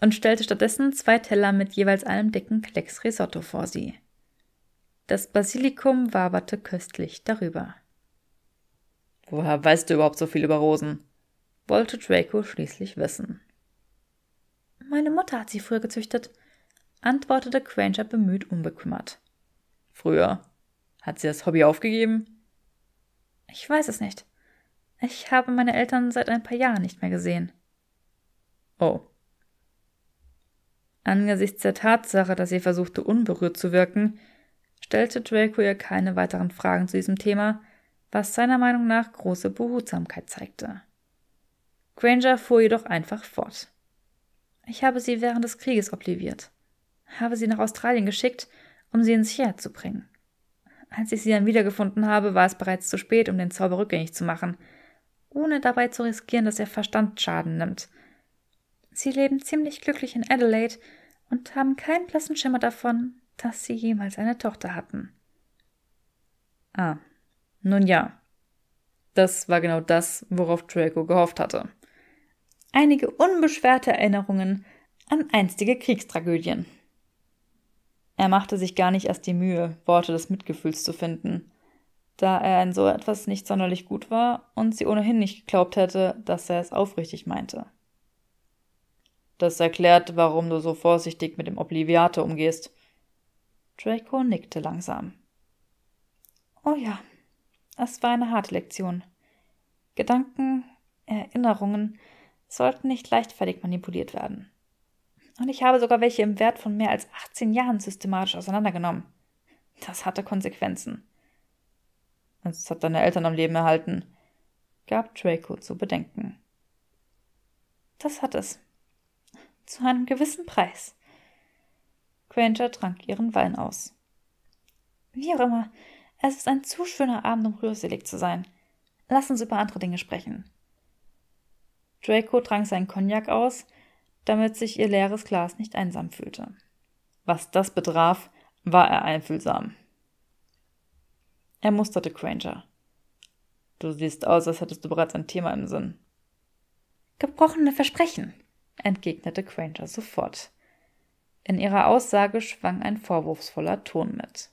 und stellte stattdessen zwei Teller mit jeweils einem dicken Klecks Risotto vor sie. Das Basilikum waberte köstlich darüber. Woher weißt du überhaupt so viel über Rosen? wollte Draco schließlich wissen. Meine Mutter hat sie früher gezüchtet, antwortete Granger bemüht unbekümmert. Früher? Hat sie das Hobby aufgegeben? Ich weiß es nicht. Ich habe meine Eltern seit ein paar Jahren nicht mehr gesehen. Oh, Angesichts der Tatsache, dass sie versuchte, unberührt zu wirken, stellte Draco ihr keine weiteren Fragen zu diesem Thema, was seiner Meinung nach große Behutsamkeit zeigte. Granger fuhr jedoch einfach fort. Ich habe sie während des Krieges obliviert, habe sie nach Australien geschickt, um sie ins Sicherheit zu bringen. Als ich sie dann wiedergefunden habe, war es bereits zu spät, um den Zauber rückgängig zu machen, ohne dabei zu riskieren, dass ihr Verstand Schaden nimmt – Sie leben ziemlich glücklich in Adelaide und haben keinen blassen Schimmer davon, dass sie jemals eine Tochter hatten. Ah, nun ja. Das war genau das, worauf Draco gehofft hatte. Einige unbeschwerte Erinnerungen an einstige Kriegstragödien. Er machte sich gar nicht erst die Mühe, Worte des Mitgefühls zu finden, da er in so etwas nicht sonderlich gut war und sie ohnehin nicht geglaubt hätte, dass er es aufrichtig meinte. Das erklärt, warum du so vorsichtig mit dem Obliviate umgehst. Draco nickte langsam. Oh ja, es war eine harte Lektion. Gedanken, Erinnerungen sollten nicht leichtfertig manipuliert werden. Und ich habe sogar welche im Wert von mehr als 18 Jahren systematisch auseinandergenommen. Das hatte Konsequenzen. Es hat deine Eltern am Leben erhalten, gab Draco zu bedenken. Das hat es, zu einem gewissen Preis. Granger trank ihren Wein aus. Wie auch immer, es ist ein zu schöner Abend, um rührselig zu sein. Lass uns über andere Dinge sprechen. Draco trank seinen Cognac aus, damit sich ihr leeres Glas nicht einsam fühlte. Was das betraf, war er einfühlsam. Er musterte Granger. Du siehst aus, als hättest du bereits ein Thema im Sinn. Gebrochene Versprechen, entgegnete Granger sofort. In ihrer Aussage schwang ein vorwurfsvoller Ton mit.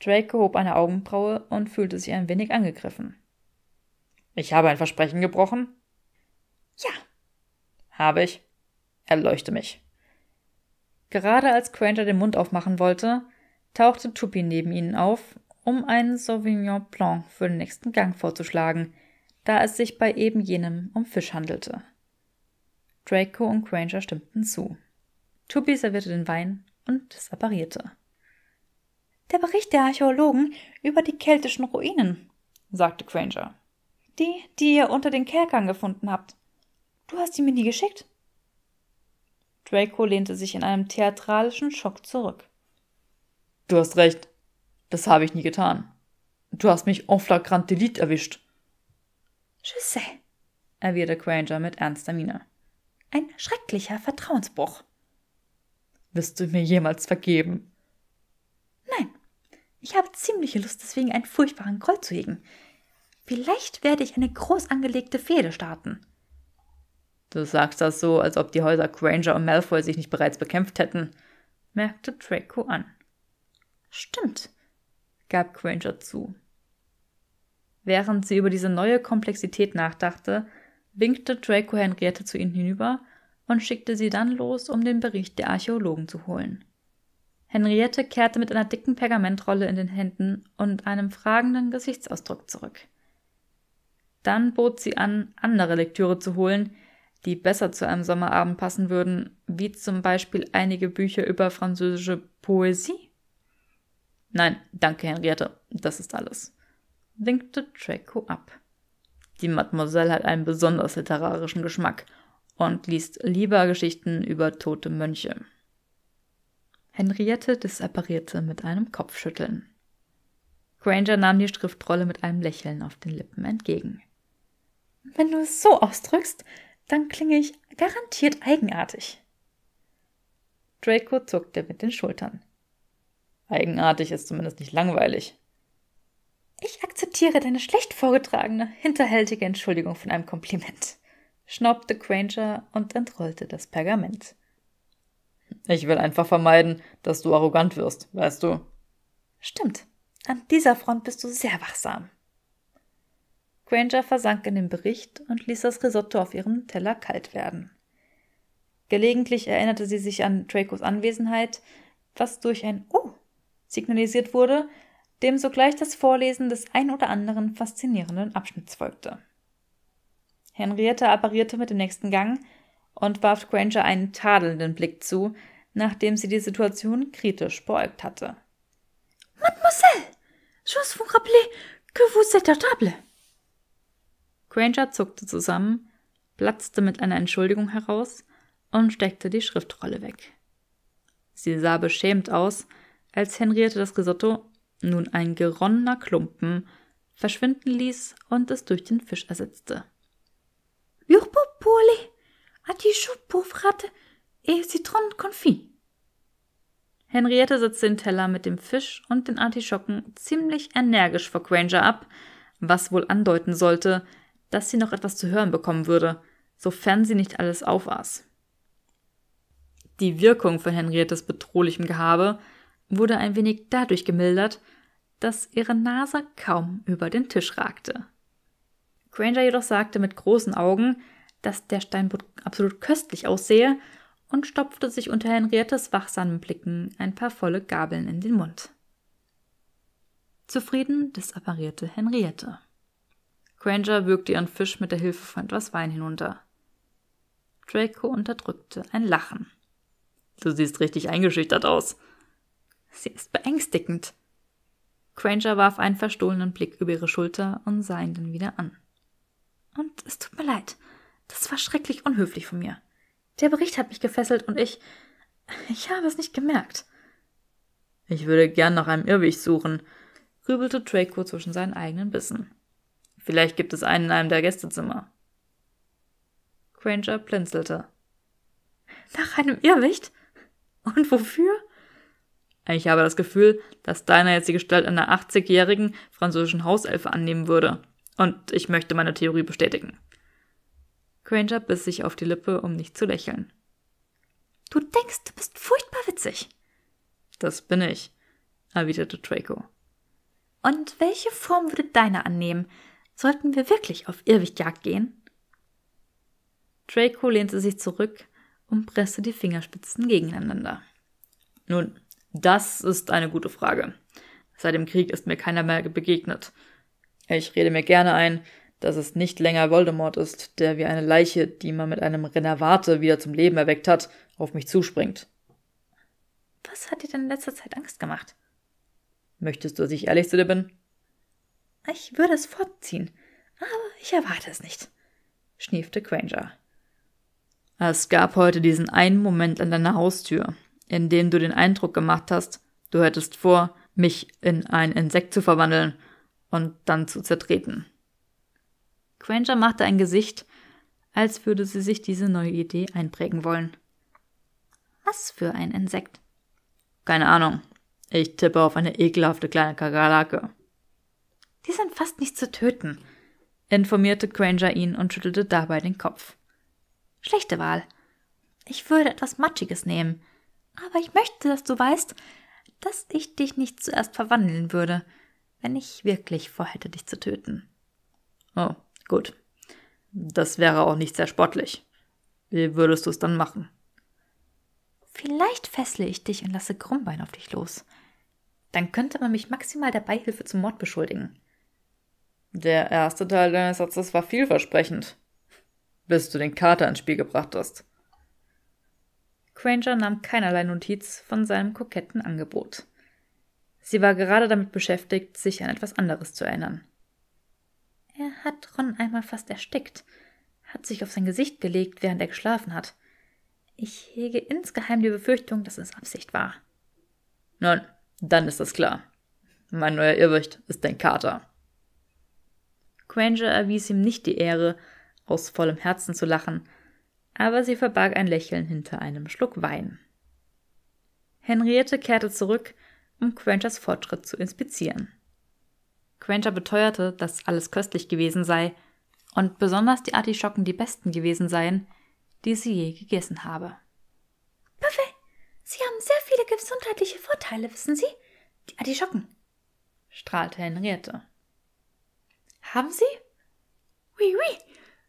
Drake hob eine Augenbraue und fühlte sich ein wenig angegriffen. Ich habe ein Versprechen gebrochen? Ja. Habe ich. Erleuchte mich. Gerade als Granger den Mund aufmachen wollte, tauchte Tuppy neben ihnen auf, um einen Sauvignon Blanc für den nächsten Gang vorzuschlagen, da es sich bei eben jenem um Fisch handelte. Draco und Granger stimmten zu. Tuppy servierte den Wein und separierte. Der Bericht der Archäologen über die keltischen Ruinen, sagte Granger. Die, die ihr unter den Kerkern gefunden habt. Du hast sie mir nie geschickt? Draco lehnte sich in einem theatralischen Schock zurück. Du hast recht. Das habe ich nie getan. Du hast mich en flagrant délit erwischt. Je sais, erwiderte Granger mit ernster Miene. Ein schrecklicher Vertrauensbruch. Wirst du mir jemals vergeben? Nein, ich habe ziemliche Lust, deswegen einen furchtbaren Groll zu hegen. Vielleicht werde ich eine groß angelegte Fehde starten. Du sagst das so, als ob die Häuser Granger und Malfoy sich nicht bereits bekämpft hätten, merkte Draco an. Stimmt, gab Granger zu. Während sie über diese neue Komplexität nachdachte, winkte Draco Henriette zu ihnen hinüber und schickte sie dann los, um den Bericht der Archäologen zu holen. Henriette kehrte mit einer dicken Pergamentrolle in den Händen und einem fragenden Gesichtsausdruck zurück. Dann bot sie an, andere Lektüre zu holen, die besser zu einem Sommerabend passen würden, wie zum Beispiel einige Bücher über französische Poesie. Nein, danke, Henriette, das ist alles, winkte Draco ab. Die Mademoiselle hat einen besonders literarischen Geschmack und liest lieber Geschichten über tote Mönche. Henriette disapparierte mit einem Kopfschütteln. Granger nahm die Schriftrolle mit einem Lächeln auf den Lippen entgegen. Wenn du es so ausdrückst, dann klinge ich garantiert eigenartig. Draco zuckte mit den Schultern. Eigenartig ist zumindest nicht langweilig. Ich akzeptiere deine schlecht vorgetragene, hinterhältige Entschuldigung von einem Kompliment, schnaubte Granger und entrollte das Pergament. Ich will einfach vermeiden, dass du arrogant wirst, weißt du? Stimmt. An dieser Front bist du sehr wachsam. Granger versank in den Bericht und ließ das Risotto auf ihrem Teller kalt werden. Gelegentlich erinnerte sie sich an Dracos Anwesenheit, was durch ein Oh signalisiert wurde, dem sogleich das Vorlesen des ein oder anderen faszinierenden Abschnitts folgte. Henriette apparierte mit dem nächsten Gang und warf Granger einen tadelnden Blick zu, nachdem sie die Situation kritisch beäugt hatte. Mademoiselle, je vous rappeler que vous êtes à table. Granger zuckte zusammen, platzte mit einer Entschuldigung heraus und steckte die Schriftrolle weg. Sie sah beschämt aus, als Henriette das Risotto nun ein geronnener Klumpen, verschwinden ließ und es durch den Fisch ersetzte. Jurpopoli, Artichou, Pauvratte et Zitronen confit. Henriette setzte den Teller mit dem Fisch und den Artischocken ziemlich energisch vor Granger ab, was wohl andeuten sollte, dass sie noch etwas zu hören bekommen würde, sofern sie nicht alles aufaß. Die Wirkung von Henriettes bedrohlichem Gehabe wurde ein wenig dadurch gemildert, dass ihre Nase kaum über den Tisch ragte. Granger jedoch sagte mit großen Augen, dass der Steinbutt absolut köstlich aussehe und stopfte sich unter Henriettes wachsamen Blicken ein paar volle Gabeln in den Mund. Zufrieden disapparierte Henriette. Granger würgte ihren Fisch mit der Hilfe von etwas Wein hinunter. Draco unterdrückte ein Lachen. Du siehst richtig eingeschüchtert aus, Sie ist beängstigend. Granger warf einen verstohlenen Blick über ihre Schulter und sah ihn dann wieder an. Und es tut mir leid. Das war schrecklich unhöflich von mir. Der Bericht hat mich gefesselt und ich. Ich habe es nicht gemerkt. Ich würde gern nach einem Irrweg suchen, grübelte Draco zwischen seinen eigenen Bissen. Vielleicht gibt es einen in einem der Gästezimmer. Granger blinzelte. Nach einem Irrwicht? Und wofür? Ich habe das Gefühl, dass Dinah jetzt die Gestalt einer 80-jährigen französischen Hauselfe annehmen würde. Und ich möchte meine Theorie bestätigen. Granger biss sich auf die Lippe, um nicht zu lächeln. Du denkst, du bist furchtbar witzig. Das bin ich, erwiderte Draco. Und welche Form würde deine annehmen? Sollten wir wirklich auf Irrwichtjagd gehen? Draco lehnte sich zurück und presste die Fingerspitzen gegeneinander. Nun, das ist eine gute Frage. Seit dem Krieg ist mir keiner mehr begegnet. Ich rede mir gerne ein, dass es nicht länger Voldemort ist, der wie eine Leiche, die man mit einem Renervate wieder zum Leben erweckt hat, auf mich zuspringt. Was hat dir denn in letzter Zeit Angst gemacht? Möchtest du, dass ich ehrlich zu dir bin? Ich würde es fortziehen, aber ich erwarte es nicht, schniefte Granger. Es gab heute diesen einen Moment an deiner Haustür, in indem du den Eindruck gemacht hast, du hättest vor, mich in ein Insekt zu verwandeln und dann zu zertreten. Granger machte ein Gesicht, als würde sie sich diese neue Idee einprägen wollen. Was für ein Insekt? Keine Ahnung. Ich tippe auf eine ekelhafte kleine Kakerlake. Die sind fast nicht zu töten, informierte Granger ihn und schüttelte dabei den Kopf. Schlechte Wahl. Ich würde etwas Matschiges nehmen aber ich möchte, dass du weißt, dass ich dich nicht zuerst verwandeln würde, wenn ich wirklich vorhätte, dich zu töten. Oh, gut. Das wäre auch nicht sehr sportlich. Wie würdest du es dann machen? Vielleicht fessle ich dich und lasse Krummbein auf dich los. Dann könnte man mich maximal der Beihilfe zum Mord beschuldigen. Der erste Teil deines Satzes war vielversprechend, bis du den Kater ins Spiel gebracht hast. Granger nahm keinerlei Notiz von seinem koketten Angebot. Sie war gerade damit beschäftigt, sich an etwas anderes zu erinnern. Er hat Ron einmal fast erstickt, hat sich auf sein Gesicht gelegt, während er geschlafen hat. Ich hege insgeheim die Befürchtung, dass es Absicht war. Nun, dann ist das klar. Mein neuer Irrwicht ist dein Kater. Granger erwies ihm nicht die Ehre, aus vollem Herzen zu lachen, aber sie verbarg ein Lächeln hinter einem Schluck Wein. Henriette kehrte zurück, um Quenchers Fortschritt zu inspizieren. Quencher beteuerte, dass alles köstlich gewesen sei und besonders die Artischocken die besten gewesen seien, die sie je gegessen habe. Buffet, Sie haben sehr viele gesundheitliche Vorteile, wissen Sie? Die Artischocken, strahlte Henriette. Haben Sie? Oui, oui,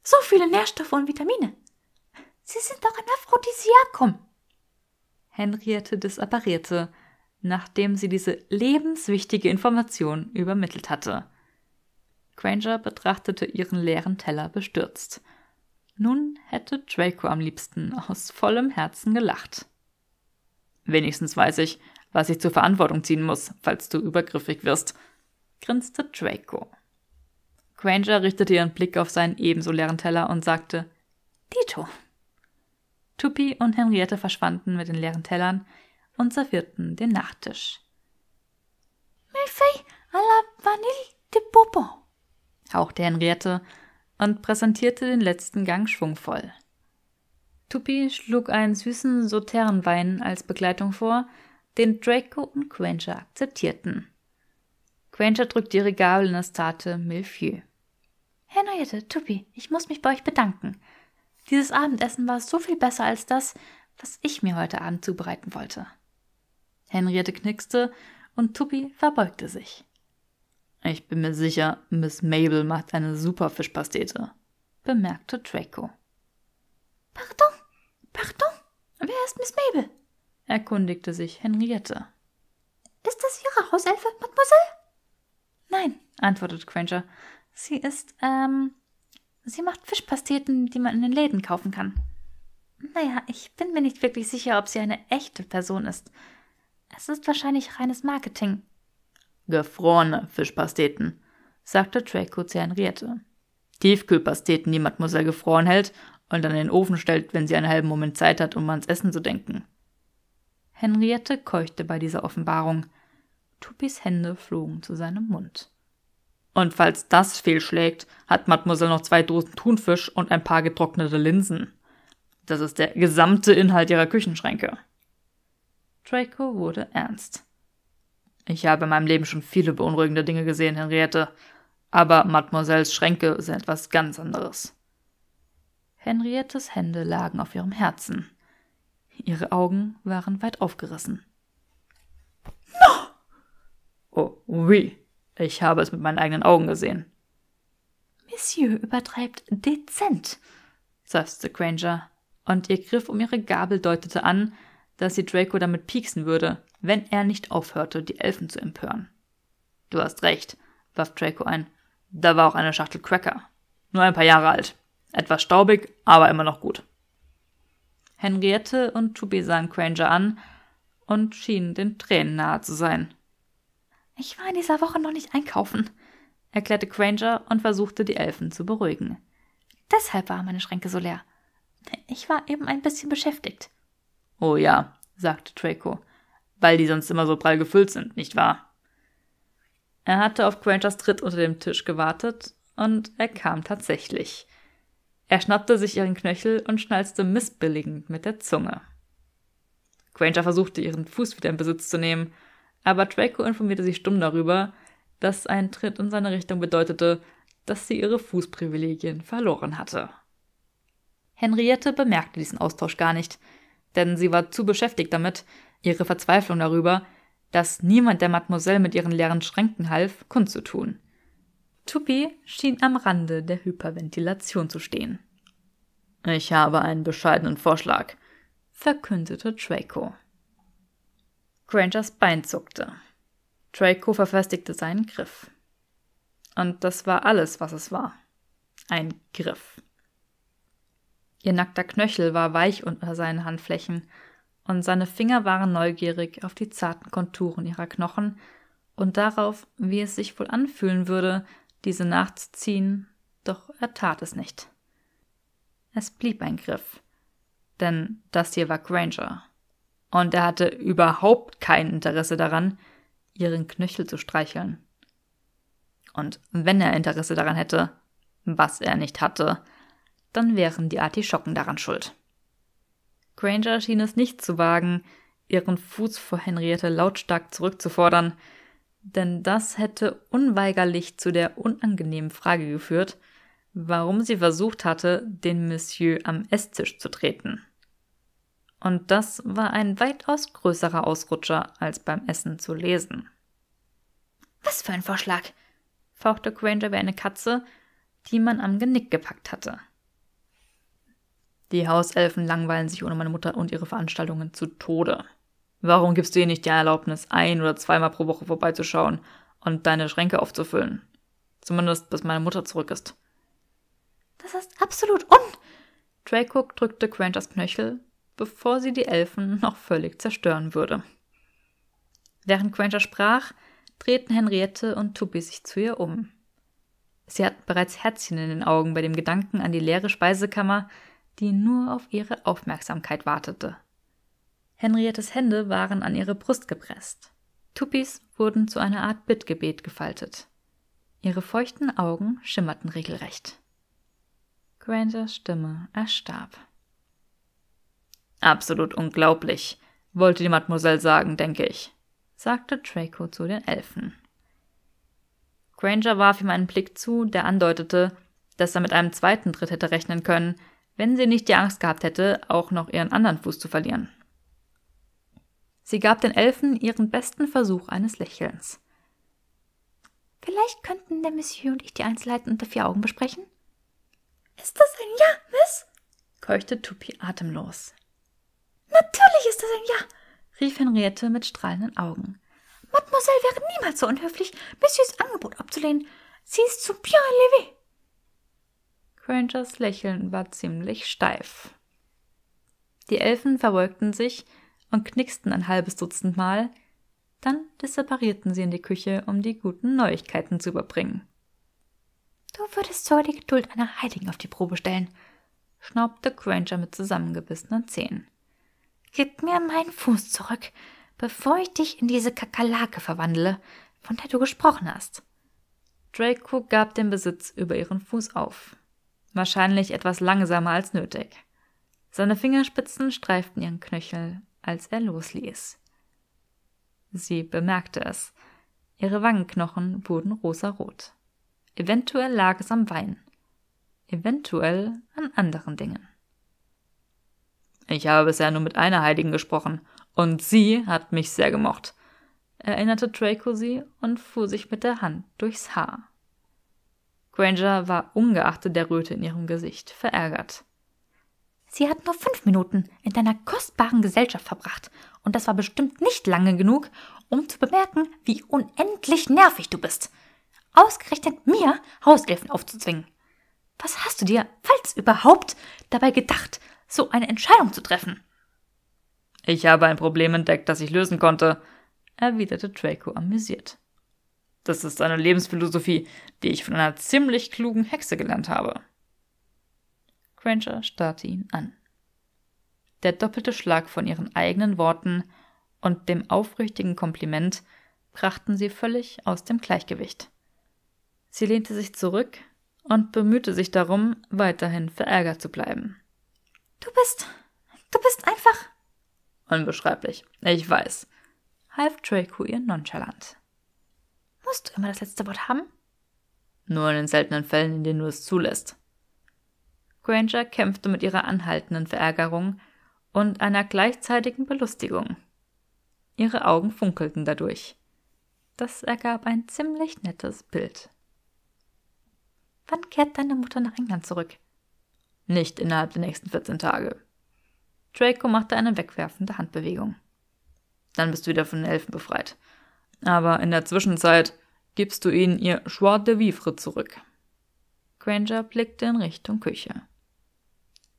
so viele Nährstoffe und Vitamine. Sie sind doch ein Aphrodisiakum. Henriette disapparierte, nachdem sie diese lebenswichtige Information übermittelt hatte. Granger betrachtete ihren leeren Teller bestürzt. Nun hätte Draco am liebsten aus vollem Herzen gelacht. Wenigstens weiß ich, was ich zur Verantwortung ziehen muss, falls du übergriffig wirst, grinste Draco. Granger richtete ihren Blick auf seinen ebenso leeren Teller und sagte Dito. Tuppy und Henriette verschwanden mit den leeren Tellern und servierten den Nachtisch. Milfei à la Vanille de Bobo, hauchte Henriette und präsentierte den letzten Gang schwungvoll. Tuppy schlug einen süßen Sauternwein als Begleitung vor, den Draco und Quencher akzeptierten. Quencher drückte ihre Gabel in das zarte Milfieu. Henriette, Tuppy, ich muss mich bei euch bedanken. Dieses Abendessen war so viel besser als das, was ich mir heute Abend zubereiten wollte. Henriette knickste und Tuppy verbeugte sich. Ich bin mir sicher, Miss Mabel macht eine super Fischpastete, bemerkte Draco. Pardon, pardon, wer ist Miss Mabel? erkundigte sich Henriette. Ist das Ihre Hauselfe, Mademoiselle? Nein, antwortete Granger. Sie ist, ähm, Sie macht Fischpasteten, die man in den Läden kaufen kann. Naja, ich bin mir nicht wirklich sicher, ob sie eine echte Person ist. Es ist wahrscheinlich reines Marketing. Gefrorene Fischpasteten, sagte Draco zu Henriette. Tiefkühlpasteten, die Mademoiselle gefroren hält und dann in den Ofen stellt, wenn sie einen halben Moment Zeit hat, um ans Essen zu denken. Henriette keuchte bei dieser Offenbarung. Tupis Hände flogen zu seinem Mund. Und falls das fehlschlägt, hat Mademoiselle noch zwei Dosen Thunfisch und ein paar getrocknete Linsen. Das ist der gesamte Inhalt ihrer Küchenschränke. Draco wurde ernst. Ich habe in meinem Leben schon viele beunruhigende Dinge gesehen, Henriette, aber Mademoiselles Schränke sind etwas ganz anderes. Henriettes Hände lagen auf ihrem Herzen. Ihre Augen waren weit aufgerissen. No! Oh, oui, ich habe es mit meinen eigenen Augen gesehen. Monsieur übertreibt dezent, seufzte Granger, und ihr Griff um ihre Gabel deutete an, dass sie Draco damit pieksen würde, wenn er nicht aufhörte, die Elfen zu empören. Du hast recht, warf Draco ein. Da war auch eine Schachtel Cracker. Nur ein paar Jahre alt. Etwas staubig, aber immer noch gut. Henriette und Tubi sahen Granger an und schienen den Tränen nahe zu sein. Ich war in dieser Woche noch nicht einkaufen, erklärte Granger und versuchte, die Elfen zu beruhigen. Deshalb waren meine Schränke so leer. Ich war eben ein bisschen beschäftigt. Oh ja, sagte Draco, weil die sonst immer so prall gefüllt sind, nicht wahr? Er hatte auf Grangers Tritt unter dem Tisch gewartet und er kam tatsächlich. Er schnappte sich ihren Knöchel und schnalzte missbilligend mit der Zunge. Granger versuchte, ihren Fuß wieder in Besitz zu nehmen aber Draco informierte sich stumm darüber, dass ein Tritt in seine Richtung bedeutete, dass sie ihre Fußprivilegien verloren hatte. Henriette bemerkte diesen Austausch gar nicht, denn sie war zu beschäftigt damit, ihre Verzweiflung darüber, dass niemand der Mademoiselle mit ihren leeren Schränken half, kundzutun. Tuppy schien am Rande der Hyperventilation zu stehen. Ich habe einen bescheidenen Vorschlag, verkündete Draco. Grangers Bein zuckte. Draco verfestigte seinen Griff. Und das war alles, was es war. Ein Griff. Ihr nackter Knöchel war weich unter seinen Handflächen, und seine Finger waren neugierig auf die zarten Konturen ihrer Knochen und darauf, wie es sich wohl anfühlen würde, diese nachzuziehen, doch er tat es nicht. Es blieb ein Griff, denn das hier war Granger, und er hatte überhaupt kein Interesse daran, ihren Knöchel zu streicheln. Und wenn er Interesse daran hätte, was er nicht hatte, dann wären die Artischocken daran schuld. Granger schien es nicht zu wagen, ihren Fuß vor Henriette lautstark zurückzufordern, denn das hätte unweigerlich zu der unangenehmen Frage geführt, warum sie versucht hatte, den Monsieur am Esstisch zu treten. Und das war ein weitaus größerer Ausrutscher als beim Essen zu lesen. Was für ein Vorschlag! fauchte Granger wie eine Katze, die man am Genick gepackt hatte. Die Hauselfen langweilen sich ohne meine Mutter und ihre Veranstaltungen zu Tode. Warum gibst du ihr nicht die Erlaubnis, ein oder zweimal pro Woche vorbeizuschauen und deine Schränke aufzufüllen? Zumindest bis meine Mutter zurück ist. Das ist absolut un. Draycook drückte Grangers Knöchel bevor sie die Elfen noch völlig zerstören würde. Während Granger sprach, drehten Henriette und Tuppy sich zu ihr um. Sie hatten bereits Herzchen in den Augen bei dem Gedanken an die leere Speisekammer, die nur auf ihre Aufmerksamkeit wartete. Henriettes Hände waren an ihre Brust gepresst. Tuppis wurden zu einer Art Bittgebet gefaltet. Ihre feuchten Augen schimmerten regelrecht. Grangers Stimme erstarb. Absolut unglaublich, wollte die Mademoiselle sagen, denke ich, sagte Draco zu den Elfen. Granger warf ihm einen Blick zu, der andeutete, dass er mit einem zweiten Tritt hätte rechnen können, wenn sie nicht die Angst gehabt hätte, auch noch ihren anderen Fuß zu verlieren. Sie gab den Elfen ihren besten Versuch eines Lächelns. Vielleicht könnten der Monsieur und ich die Einzelheiten unter vier Augen besprechen? Ist das ein Ja, Miss? keuchte Tupi atemlos. Natürlich ist das ein Ja, rief Henriette mit strahlenden Augen. Mademoiselle wäre niemals so unhöflich, Monsieurs Angebot abzulehnen. Sie ist zu bien levé. Crangers Lächeln war ziemlich steif. Die Elfen verbeugten sich und knicksten ein halbes Dutzend Mal, dann disapparierten sie in die Küche, um die guten Neuigkeiten zu überbringen. Du würdest so die Geduld einer Heiligen auf die Probe stellen, schnaubte Granger mit zusammengebissenen Zähnen. Gib mir meinen Fuß zurück, bevor ich dich in diese Kakerlake verwandle, von der du gesprochen hast. Draco gab den Besitz über ihren Fuß auf. Wahrscheinlich etwas langsamer als nötig. Seine Fingerspitzen streiften ihren Knöchel, als er losließ. Sie bemerkte es. Ihre Wangenknochen wurden rosarot. Eventuell lag es am Wein. Eventuell an anderen Dingen. Ich habe bisher nur mit einer Heiligen gesprochen. Und sie hat mich sehr gemocht, erinnerte Draco sie und fuhr sich mit der Hand durchs Haar. Granger war ungeachtet der Röte in ihrem Gesicht verärgert. Sie hat nur fünf Minuten in deiner kostbaren Gesellschaft verbracht, und das war bestimmt nicht lange genug, um zu bemerken, wie unendlich nervig du bist. Ausgerechnet mir Hauselfen aufzuzwingen. Was hast du dir, falls überhaupt, dabei gedacht, so eine Entscheidung zu treffen. Ich habe ein Problem entdeckt, das ich lösen konnte, erwiderte Draco amüsiert. Das ist eine Lebensphilosophie, die ich von einer ziemlich klugen Hexe gelernt habe. Granger starrte ihn an. Der doppelte Schlag von ihren eigenen Worten und dem aufrichtigen Kompliment brachten sie völlig aus dem Gleichgewicht. Sie lehnte sich zurück und bemühte sich darum, weiterhin verärgert zu bleiben. Du bist. Du bist einfach. Unbeschreiblich. Ich weiß. Half Draco ihr nonchalant. Musst du immer das letzte Wort haben? Nur in den seltenen Fällen, in denen du es zulässt. Granger kämpfte mit ihrer anhaltenden Verärgerung und einer gleichzeitigen Belustigung. Ihre Augen funkelten dadurch. Das ergab ein ziemlich nettes Bild. Wann kehrt deine Mutter nach England zurück? Nicht innerhalb der nächsten 14 Tage. Draco machte eine wegwerfende Handbewegung. Dann bist du wieder von den Elfen befreit. Aber in der Zwischenzeit gibst du ihnen ihr Joie de Vivre zurück. Granger blickte in Richtung Küche.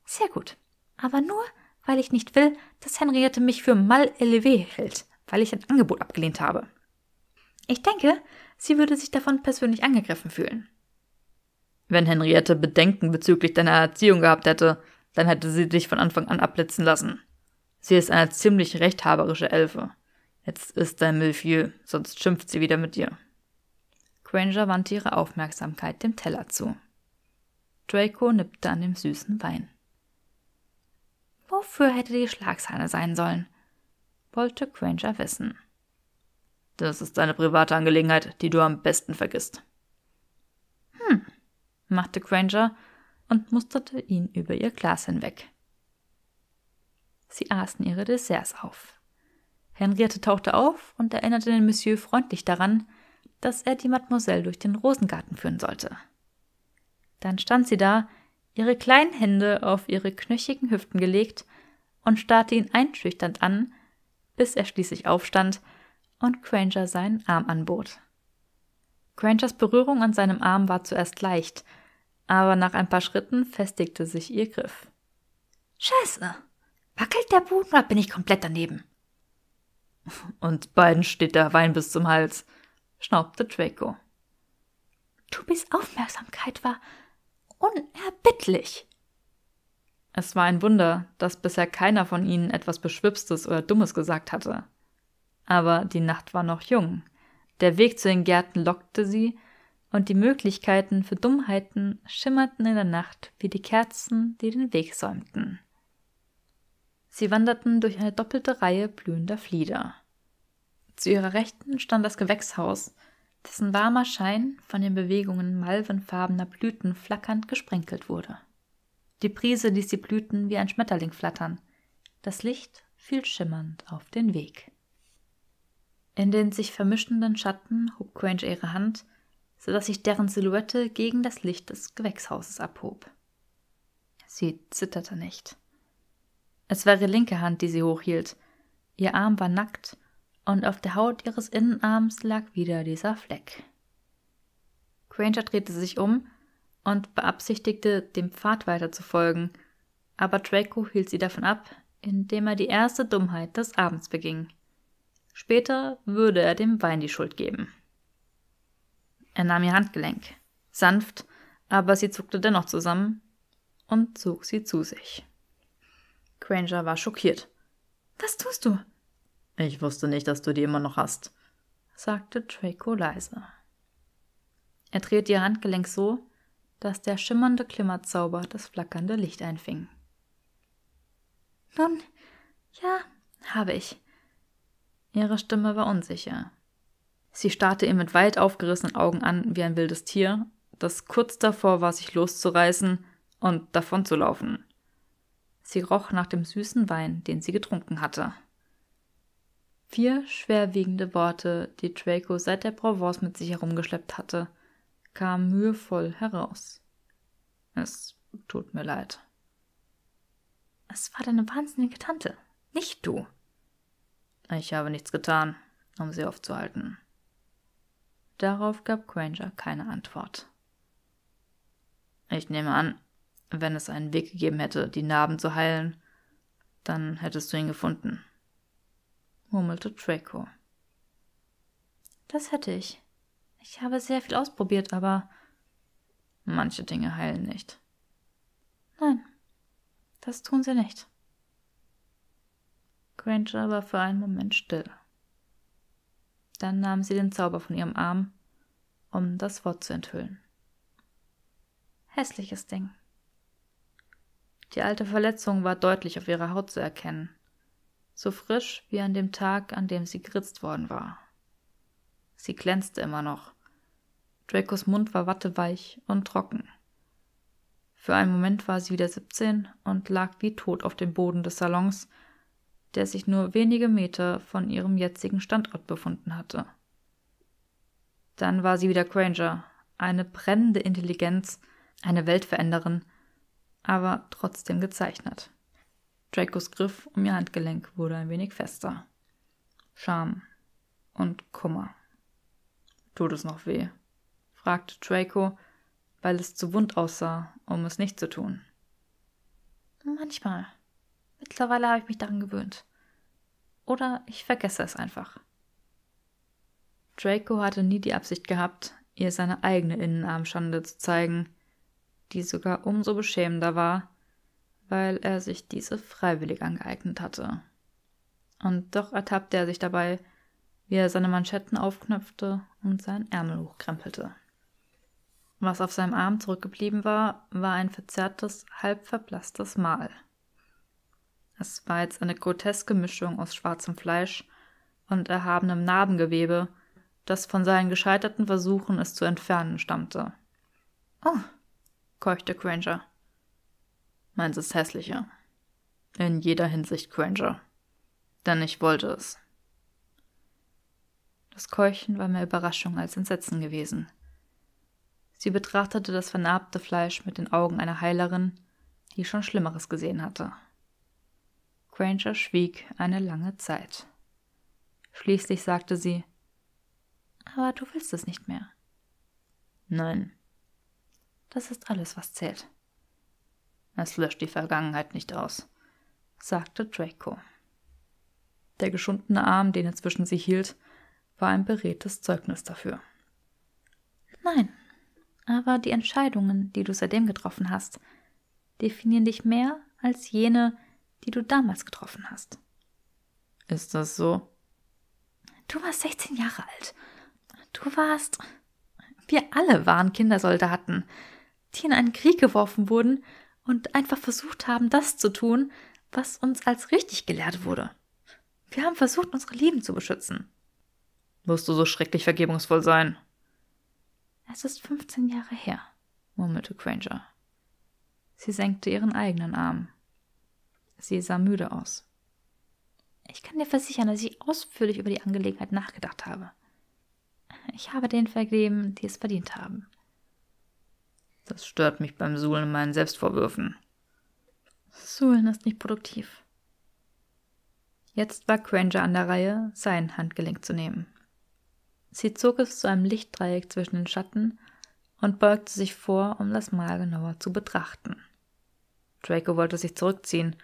Sehr gut. Aber nur, weil ich nicht will, dass Henriette mich für mal élevé hält, weil ich ein Angebot abgelehnt habe. Ich denke, sie würde sich davon persönlich angegriffen fühlen. Wenn Henriette Bedenken bezüglich deiner Erziehung gehabt hätte, dann hätte sie dich von Anfang an abblitzen lassen. Sie ist eine ziemlich rechthaberische Elfe. Jetzt ist dein Müll sonst schimpft sie wieder mit dir. Granger wandte ihre Aufmerksamkeit dem Teller zu. Draco nippte an dem süßen Wein. Wofür hätte die Schlagsahne sein sollen? wollte Granger wissen. Das ist eine private Angelegenheit, die du am besten vergisst machte Granger und musterte ihn über ihr Glas hinweg. Sie aßen ihre Desserts auf. Henriette tauchte auf und erinnerte den Monsieur freundlich daran, dass er die Mademoiselle durch den Rosengarten führen sollte. Dann stand sie da, ihre kleinen Hände auf ihre knöchigen Hüften gelegt und starrte ihn einschüchternd an, bis er schließlich aufstand und Granger seinen Arm anbot. Grangers Berührung an seinem Arm war zuerst leicht aber nach ein paar Schritten festigte sich ihr Griff. Scheiße! Wackelt der Boden oder bin ich komplett daneben? (laughs) Und beiden steht der Wein bis zum Hals, schnaubte Draco. Tubis Aufmerksamkeit war unerbittlich. Es war ein Wunder, dass bisher keiner von ihnen etwas Beschwipstes oder Dummes gesagt hatte. Aber die Nacht war noch jung. Der Weg zu den Gärten lockte sie, und die Möglichkeiten für Dummheiten schimmerten in der Nacht wie die Kerzen, die den Weg säumten. Sie wanderten durch eine doppelte Reihe blühender Flieder. Zu ihrer Rechten stand das Gewächshaus, dessen warmer Schein von den Bewegungen malvenfarbener Blüten flackernd gesprenkelt wurde. Die Brise ließ die Blüten wie ein Schmetterling flattern, das Licht fiel schimmernd auf den Weg. In den sich vermischenden Schatten hob Grange ihre Hand so dass sich deren Silhouette gegen das Licht des Gewächshauses abhob. Sie zitterte nicht. Es war ihre linke Hand, die sie hochhielt. Ihr Arm war nackt, und auf der Haut ihres Innenarms lag wieder dieser Fleck. Granger drehte sich um und beabsichtigte, dem Pfad weiter zu folgen, aber Draco hielt sie davon ab, indem er die erste Dummheit des Abends beging. Später würde er dem Wein die Schuld geben. Er nahm ihr Handgelenk. Sanft, aber sie zuckte dennoch zusammen und zog sie zu sich. Granger war schockiert. Was tust du? Ich wusste nicht, dass du die immer noch hast, sagte Draco leise. Er drehte ihr Handgelenk so, dass der schimmernde Klimmerzauber das flackernde Licht einfing. Nun, ja, habe ich. Ihre Stimme war unsicher. Sie starrte ihn mit weit aufgerissenen Augen an wie ein wildes Tier, das kurz davor war, sich loszureißen und davonzulaufen. Sie roch nach dem süßen Wein, den sie getrunken hatte. Vier schwerwiegende Worte, die Draco seit der Provence mit sich herumgeschleppt hatte, kamen mühevoll heraus. Es tut mir leid. Es war deine wahnsinnige Tante, nicht du. Ich habe nichts getan, um sie aufzuhalten. Darauf gab Granger keine Antwort. Ich nehme an, wenn es einen Weg gegeben hätte, die Narben zu heilen, dann hättest du ihn gefunden, murmelte Draco. Das hätte ich. Ich habe sehr viel ausprobiert, aber manche Dinge heilen nicht. Nein, das tun sie nicht. Granger war für einen Moment still. Dann nahm sie den Zauber von ihrem Arm, um das Wort zu enthüllen. Hässliches Ding. Die alte Verletzung war deutlich auf ihrer Haut zu erkennen, so frisch wie an dem Tag, an dem sie geritzt worden war. Sie glänzte immer noch. Dracos Mund war watteweich und trocken. Für einen Moment war sie wieder 17 und lag wie tot auf dem Boden des Salons, der sich nur wenige Meter von ihrem jetzigen Standort befunden hatte. Dann war sie wieder Granger, eine brennende Intelligenz, eine Weltveränderin, aber trotzdem gezeichnet. Dracos Griff um ihr Handgelenk wurde ein wenig fester. Scham und Kummer. Tut es noch weh? fragte Draco, weil es zu wund aussah, um es nicht zu tun. Manchmal, Mittlerweile habe ich mich daran gewöhnt. Oder ich vergesse es einfach. Draco hatte nie die Absicht gehabt, ihr seine eigene Innenarmschande zu zeigen, die sogar umso beschämender war, weil er sich diese freiwillig angeeignet hatte. Und doch ertappte er sich dabei, wie er seine Manschetten aufknöpfte und seinen Ärmel hochkrempelte. Was auf seinem Arm zurückgeblieben war, war ein verzerrtes, halb verblasstes Mal. Es war jetzt eine groteske Mischung aus schwarzem Fleisch und erhabenem Narbengewebe, das von seinen gescheiterten Versuchen, es zu entfernen, stammte. Oh, keuchte Granger. Meins ist hässlicher. In jeder Hinsicht Granger. Denn ich wollte es. Das Keuchen war mehr Überraschung als Entsetzen gewesen. Sie betrachtete das vernarbte Fleisch mit den Augen einer Heilerin, die schon Schlimmeres gesehen hatte. Granger schwieg eine lange Zeit. Schließlich sagte sie Aber du willst es nicht mehr. Nein. Das ist alles, was zählt. Es löscht die Vergangenheit nicht aus, sagte Draco. Der geschundene Arm, den er zwischen sich hielt, war ein beredtes Zeugnis dafür. Nein, aber die Entscheidungen, die du seitdem getroffen hast, definieren dich mehr als jene, die du damals getroffen hast. Ist das so? Du warst 16 Jahre alt. Du warst. Wir alle waren Kindersoldaten, die in einen Krieg geworfen wurden und einfach versucht haben, das zu tun, was uns als richtig gelehrt wurde. Wir haben versucht, unsere Leben zu beschützen. Musst du so schrecklich vergebungsvoll sein? Es ist 15 Jahre her, murmelte Granger. Sie senkte ihren eigenen Arm. Sie sah müde aus. Ich kann dir versichern, dass ich ausführlich über die Angelegenheit nachgedacht habe. Ich habe den vergeben, die es verdient haben. Das stört mich beim Suhlen in meinen Selbstvorwürfen. Suhlen ist nicht produktiv. Jetzt war Granger an der Reihe, sein Handgelenk zu nehmen. Sie zog es zu einem Lichtdreieck zwischen den Schatten und beugte sich vor, um das Mal genauer zu betrachten. Draco wollte sich zurückziehen,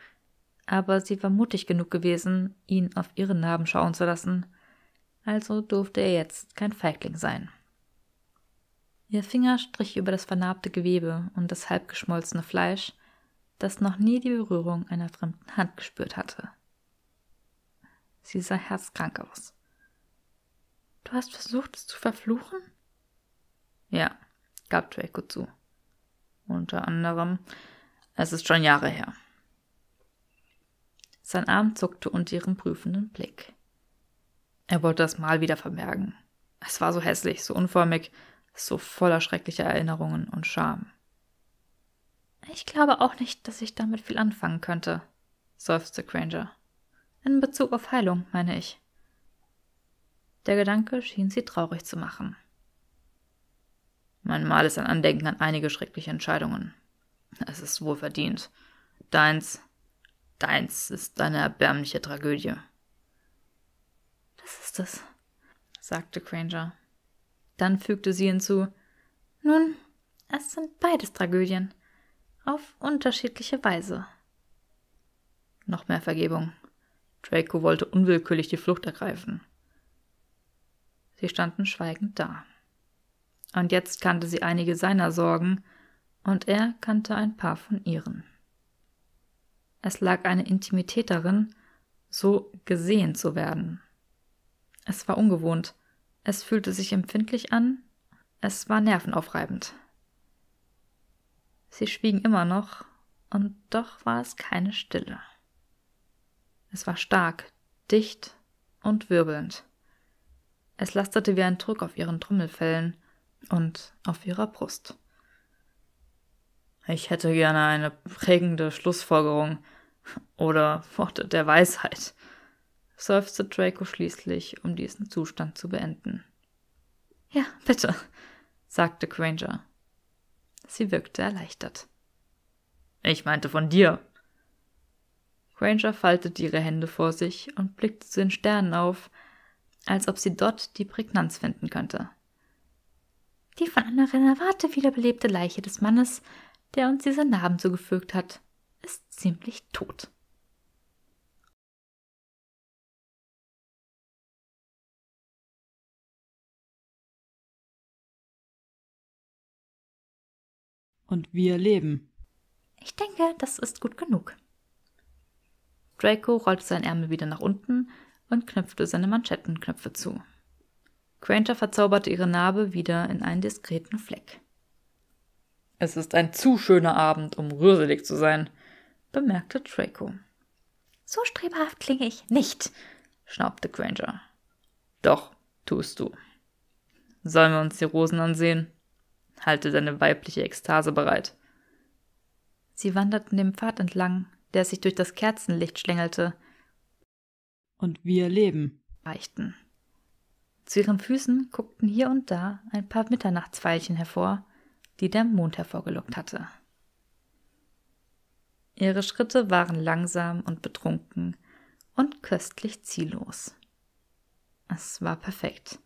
aber sie war mutig genug gewesen, ihn auf ihren Narben schauen zu lassen. Also durfte er jetzt kein Feigling sein. Ihr Finger strich über das vernarbte Gewebe und das halbgeschmolzene Fleisch, das noch nie die Berührung einer fremden Hand gespürt hatte. Sie sah herzkrank aus. Du hast versucht, es zu verfluchen? Ja, gab Draco zu. Unter anderem, es ist schon Jahre her. Sein Arm zuckte unter ihrem prüfenden Blick. Er wollte das Mal wieder vermerken. Es war so hässlich, so unförmig, so voller schrecklicher Erinnerungen und Scham. Ich glaube auch nicht, dass ich damit viel anfangen könnte, seufzte Granger. In Bezug auf Heilung, meine ich. Der Gedanke schien sie traurig zu machen. Mein Mal ist ein Andenken an einige schreckliche Entscheidungen. Es ist wohl verdient. Deins Deins ist eine erbärmliche Tragödie. Das ist es, sagte Granger. Dann fügte sie hinzu Nun, es sind beides Tragödien, auf unterschiedliche Weise. Noch mehr Vergebung. Draco wollte unwillkürlich die Flucht ergreifen. Sie standen schweigend da. Und jetzt kannte sie einige seiner Sorgen, und er kannte ein paar von ihren. Es lag eine Intimität darin, so gesehen zu werden. Es war ungewohnt. Es fühlte sich empfindlich an. Es war nervenaufreibend. Sie schwiegen immer noch, und doch war es keine Stille. Es war stark, dicht und wirbelnd. Es lastete wie ein Druck auf ihren Trommelfellen und auf ihrer Brust. Ich hätte gerne eine prägende Schlussfolgerung, oder Worte der Weisheit, seufzte Draco schließlich, um diesen Zustand zu beenden. Ja, bitte, sagte Granger. Sie wirkte erleichtert. Ich meinte von dir. Granger faltete ihre Hände vor sich und blickte zu den Sternen auf, als ob sie dort die Prägnanz finden könnte. Die von einer Renavate wiederbelebte Leiche des Mannes, der uns diese Narben zugefügt hat, ist ziemlich tot. Und wir leben. Ich denke, das ist gut genug. Draco rollte seinen Ärmel wieder nach unten und knöpfte seine Manschettenknöpfe zu. Granger verzauberte ihre Narbe wieder in einen diskreten Fleck. Es ist ein zu schöner Abend, um rührselig zu sein, bemerkte Draco. So strebhaft klinge ich nicht, schnaubte Granger. Doch, tust du. Sollen wir uns die Rosen ansehen? Halte deine weibliche Ekstase bereit. Sie wanderten dem Pfad entlang, der sich durch das Kerzenlicht schlängelte. Und wir leben, reichten. Zu ihren Füßen guckten hier und da ein paar Mitternachtsveilchen hervor, die der Mond hervorgelockt hatte. Ihre Schritte waren langsam und betrunken und köstlich ziellos. Es war perfekt.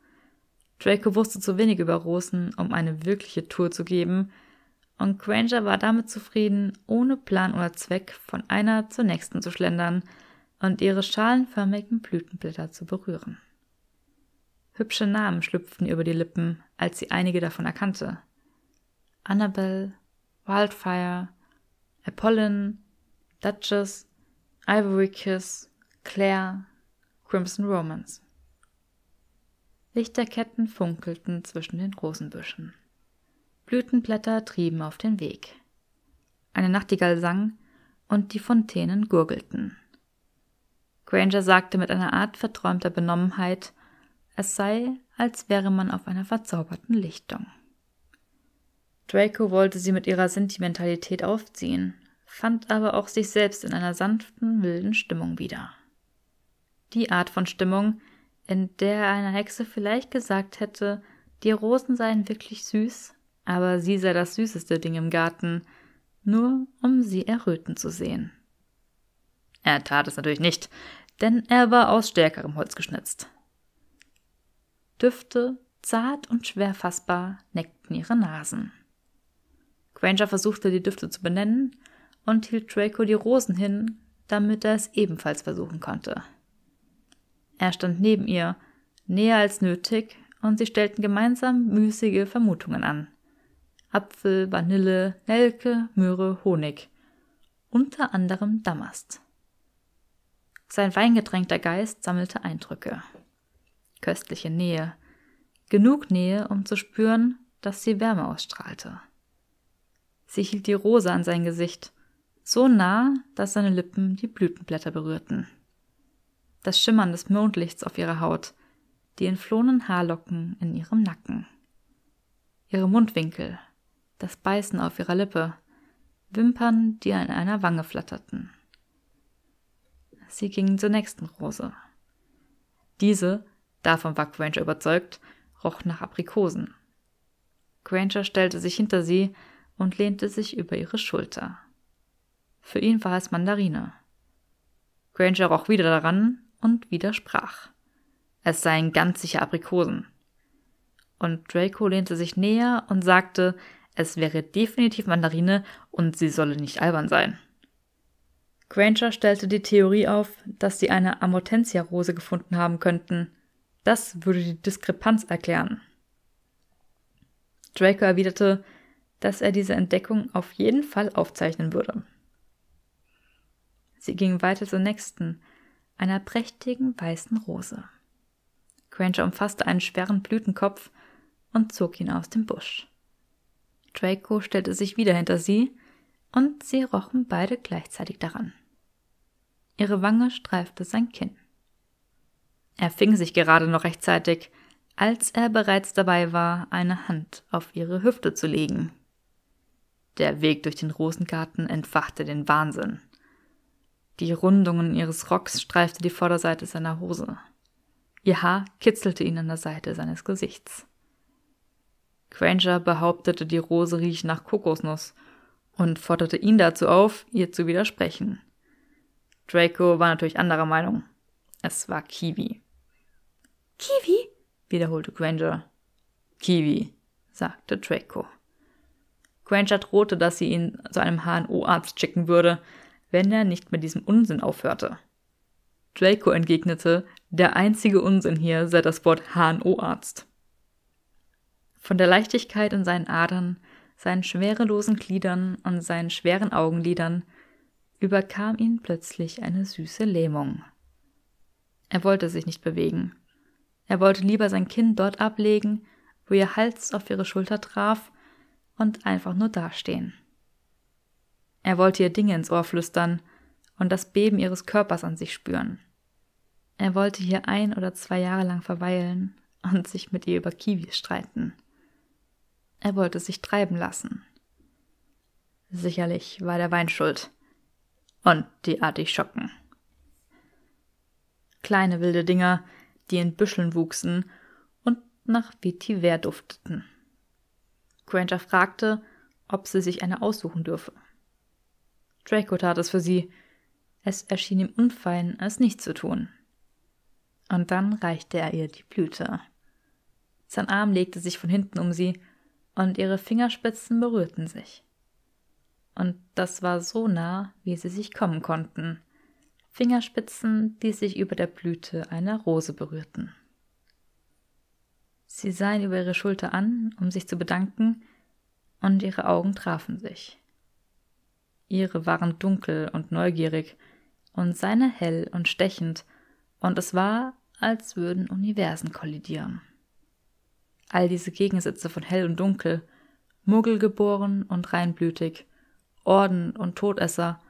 Draco wusste zu wenig über Rosen, um eine wirkliche Tour zu geben, und Granger war damit zufrieden, ohne Plan oder Zweck von einer zur nächsten zu schlendern und ihre schalenförmigen Blütenblätter zu berühren. Hübsche Namen schlüpften über die Lippen, als sie einige davon erkannte. Annabel, Wildfire, Apollon, Duchess, Ivory Kiss, Claire, Crimson Romance. Lichterketten funkelten zwischen den Rosenbüschen. Blütenblätter trieben auf den Weg. Eine Nachtigall sang und die Fontänen gurgelten. Granger sagte mit einer Art verträumter Benommenheit, es sei, als wäre man auf einer verzauberten Lichtung. Draco wollte sie mit ihrer Sentimentalität aufziehen, fand aber auch sich selbst in einer sanften, milden Stimmung wieder. Die Art von Stimmung, in der eine Hexe vielleicht gesagt hätte, die Rosen seien wirklich süß, aber sie sei das süßeste Ding im Garten, nur um sie erröten zu sehen. Er tat es natürlich nicht, denn er war aus stärkerem Holz geschnitzt. Düfte, zart und schwer fassbar, neckten ihre Nasen. Granger versuchte, die Düfte zu benennen und hielt Draco die Rosen hin, damit er es ebenfalls versuchen konnte. Er stand neben ihr, näher als nötig, und sie stellten gemeinsam müßige Vermutungen an. Apfel, Vanille, Nelke, Möhre, Honig. Unter anderem Damast. Sein weingedrängter Geist sammelte Eindrücke. Köstliche Nähe. Genug Nähe, um zu spüren, dass sie Wärme ausstrahlte. Sie hielt die Rose an sein Gesicht, so nah, dass seine Lippen die Blütenblätter berührten. Das Schimmern des Mondlichts auf ihrer Haut, die entflohenen Haarlocken in ihrem Nacken. Ihre Mundwinkel, das Beißen auf ihrer Lippe, Wimpern, die an einer Wange flatterten. Sie gingen zur nächsten Rose. Diese, davon war Granger überzeugt, roch nach Aprikosen. Granger stellte sich hinter sie und lehnte sich über ihre Schulter. Für ihn war es Mandarine. Granger roch wieder daran und widersprach. Es seien ganz sicher Aprikosen. Und Draco lehnte sich näher und sagte, es wäre definitiv Mandarine und sie solle nicht albern sein. Granger stellte die Theorie auf, dass sie eine Amortensia-Rose gefunden haben könnten. Das würde die Diskrepanz erklären. Draco erwiderte, dass er diese Entdeckung auf jeden Fall aufzeichnen würde. Sie gingen weiter zur nächsten, einer prächtigen weißen Rose. Granger umfasste einen schweren Blütenkopf und zog ihn aus dem Busch. Draco stellte sich wieder hinter sie, und sie rochen beide gleichzeitig daran. Ihre Wange streifte sein Kinn. Er fing sich gerade noch rechtzeitig, als er bereits dabei war, eine Hand auf ihre Hüfte zu legen. Der Weg durch den Rosengarten entfachte den Wahnsinn. Die Rundungen ihres Rocks streifte die Vorderseite seiner Hose. Ihr Haar kitzelte ihn an der Seite seines Gesichts. Granger behauptete, die Rose rieche nach Kokosnuss und forderte ihn dazu auf, ihr zu widersprechen. Draco war natürlich anderer Meinung. Es war Kiwi. Kiwi? wiederholte Granger. Kiwi, sagte Draco. Granger drohte, dass sie ihn zu einem HNO-Arzt schicken würde, wenn er nicht mit diesem Unsinn aufhörte. Draco entgegnete, der einzige Unsinn hier sei das Wort HNO-Arzt. Von der Leichtigkeit in seinen Adern, seinen schwerelosen Gliedern und seinen schweren Augenlidern überkam ihn plötzlich eine süße Lähmung. Er wollte sich nicht bewegen. Er wollte lieber sein Kinn dort ablegen, wo ihr Hals auf ihre Schulter traf und einfach nur dastehen. Er wollte ihr Dinge ins Ohr flüstern und das Beben ihres Körpers an sich spüren. Er wollte hier ein oder zwei Jahre lang verweilen und sich mit ihr über Kiwis streiten. Er wollte sich treiben lassen. Sicherlich war der Wein schuld. Und die Artischocken. Kleine wilde Dinger, die in Büscheln wuchsen und nach Vetiver dufteten. Granger fragte, ob sie sich eine aussuchen dürfe. Draco tat es für sie. Es erschien ihm unfein, es nicht zu tun. Und dann reichte er ihr die Blüte. Sein Arm legte sich von hinten um sie, und ihre Fingerspitzen berührten sich. Und das war so nah, wie sie sich kommen konnten. Fingerspitzen, die sich über der Blüte einer Rose berührten. Sie sah ihn über ihre Schulter an, um sich zu bedanken, und ihre Augen trafen sich. Ihre waren dunkel und neugierig und seine hell und stechend, und es war, als würden Universen kollidieren. All diese Gegensätze von hell und dunkel, Muggelgeboren und reinblütig, Orden und Todesser,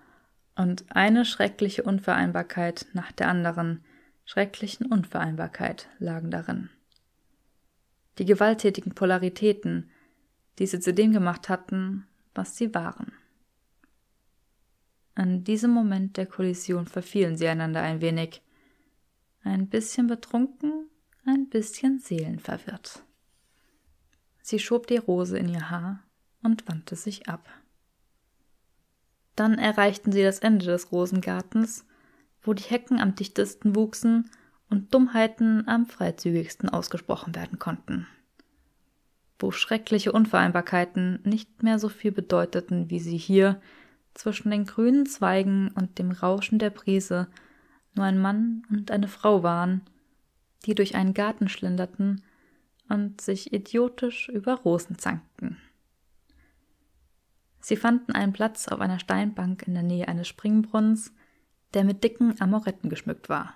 und eine schreckliche Unvereinbarkeit nach der anderen, schrecklichen Unvereinbarkeit lagen darin die gewalttätigen Polaritäten, die sie zu dem gemacht hatten, was sie waren. An diesem Moment der Kollision verfielen sie einander ein wenig, ein bisschen betrunken, ein bisschen seelenverwirrt. Sie schob die Rose in ihr Haar und wandte sich ab. Dann erreichten sie das Ende des Rosengartens, wo die Hecken am dichtesten wuchsen und Dummheiten am freizügigsten ausgesprochen werden konnten. Wo schreckliche Unvereinbarkeiten nicht mehr so viel bedeuteten, wie sie hier zwischen den grünen Zweigen und dem Rauschen der Brise nur ein Mann und eine Frau waren, die durch einen Garten schlenderten und sich idiotisch über Rosen zankten. Sie fanden einen Platz auf einer Steinbank in der Nähe eines Springbrunnens, der mit dicken Amoretten geschmückt war.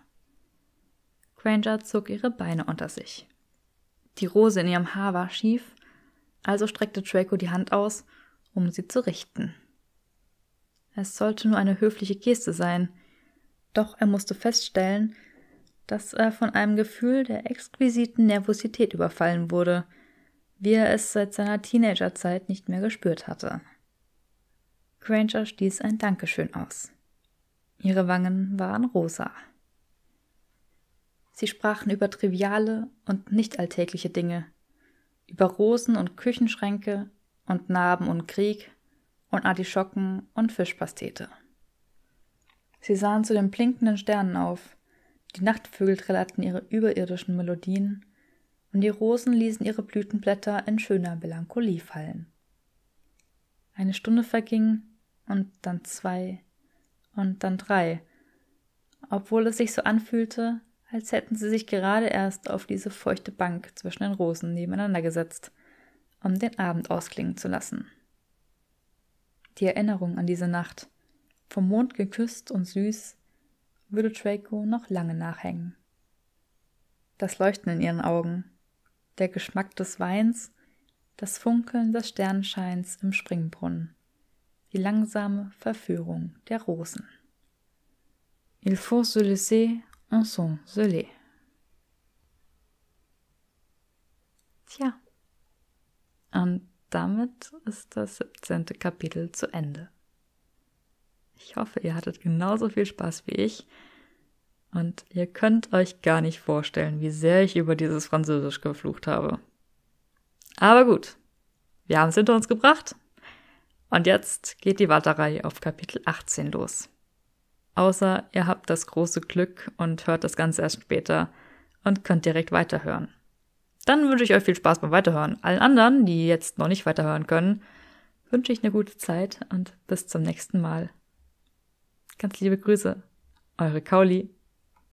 Granger zog ihre Beine unter sich. Die Rose in ihrem Haar war schief, also streckte Draco die Hand aus, um sie zu richten. Es sollte nur eine höfliche Geste sein, doch er musste feststellen, dass er von einem Gefühl der exquisiten Nervosität überfallen wurde, wie er es seit seiner Teenagerzeit nicht mehr gespürt hatte. Granger stieß ein Dankeschön aus. Ihre Wangen waren rosa. Sie sprachen über triviale und nicht alltägliche Dinge, über Rosen und Küchenschränke und Narben und Krieg und Artischocken und Fischpastete. Sie sahen zu den blinkenden Sternen auf, die Nachtvögel trillerten ihre überirdischen Melodien und die Rosen ließen ihre Blütenblätter in schöner Melancholie fallen. Eine Stunde verging und dann zwei und dann drei, obwohl es sich so anfühlte, als hätten sie sich gerade erst auf diese feuchte Bank zwischen den Rosen nebeneinander gesetzt, um den Abend ausklingen zu lassen. Die Erinnerung an diese Nacht, vom Mond geküsst und süß, würde Draco noch lange nachhängen. Das Leuchten in ihren Augen, der Geschmack des Weins, das Funkeln des Sternenscheins im Springbrunnen, die langsame Verführung der Rosen. Il faut se laisser en sont gelés. Tja. Und damit ist das 17. Kapitel zu Ende. Ich hoffe, ihr hattet genauso viel Spaß wie ich. Und ihr könnt euch gar nicht vorstellen, wie sehr ich über dieses Französisch geflucht habe. Aber gut, wir haben es hinter uns gebracht. Und jetzt geht die Warterei auf Kapitel 18 los. Außer ihr habt das große Glück und hört das Ganze erst später und könnt direkt weiterhören. Dann wünsche ich euch viel Spaß beim Weiterhören. Allen anderen, die jetzt noch nicht weiterhören können, wünsche ich eine gute Zeit und bis zum nächsten Mal. Ganz liebe Grüße, eure Kauli.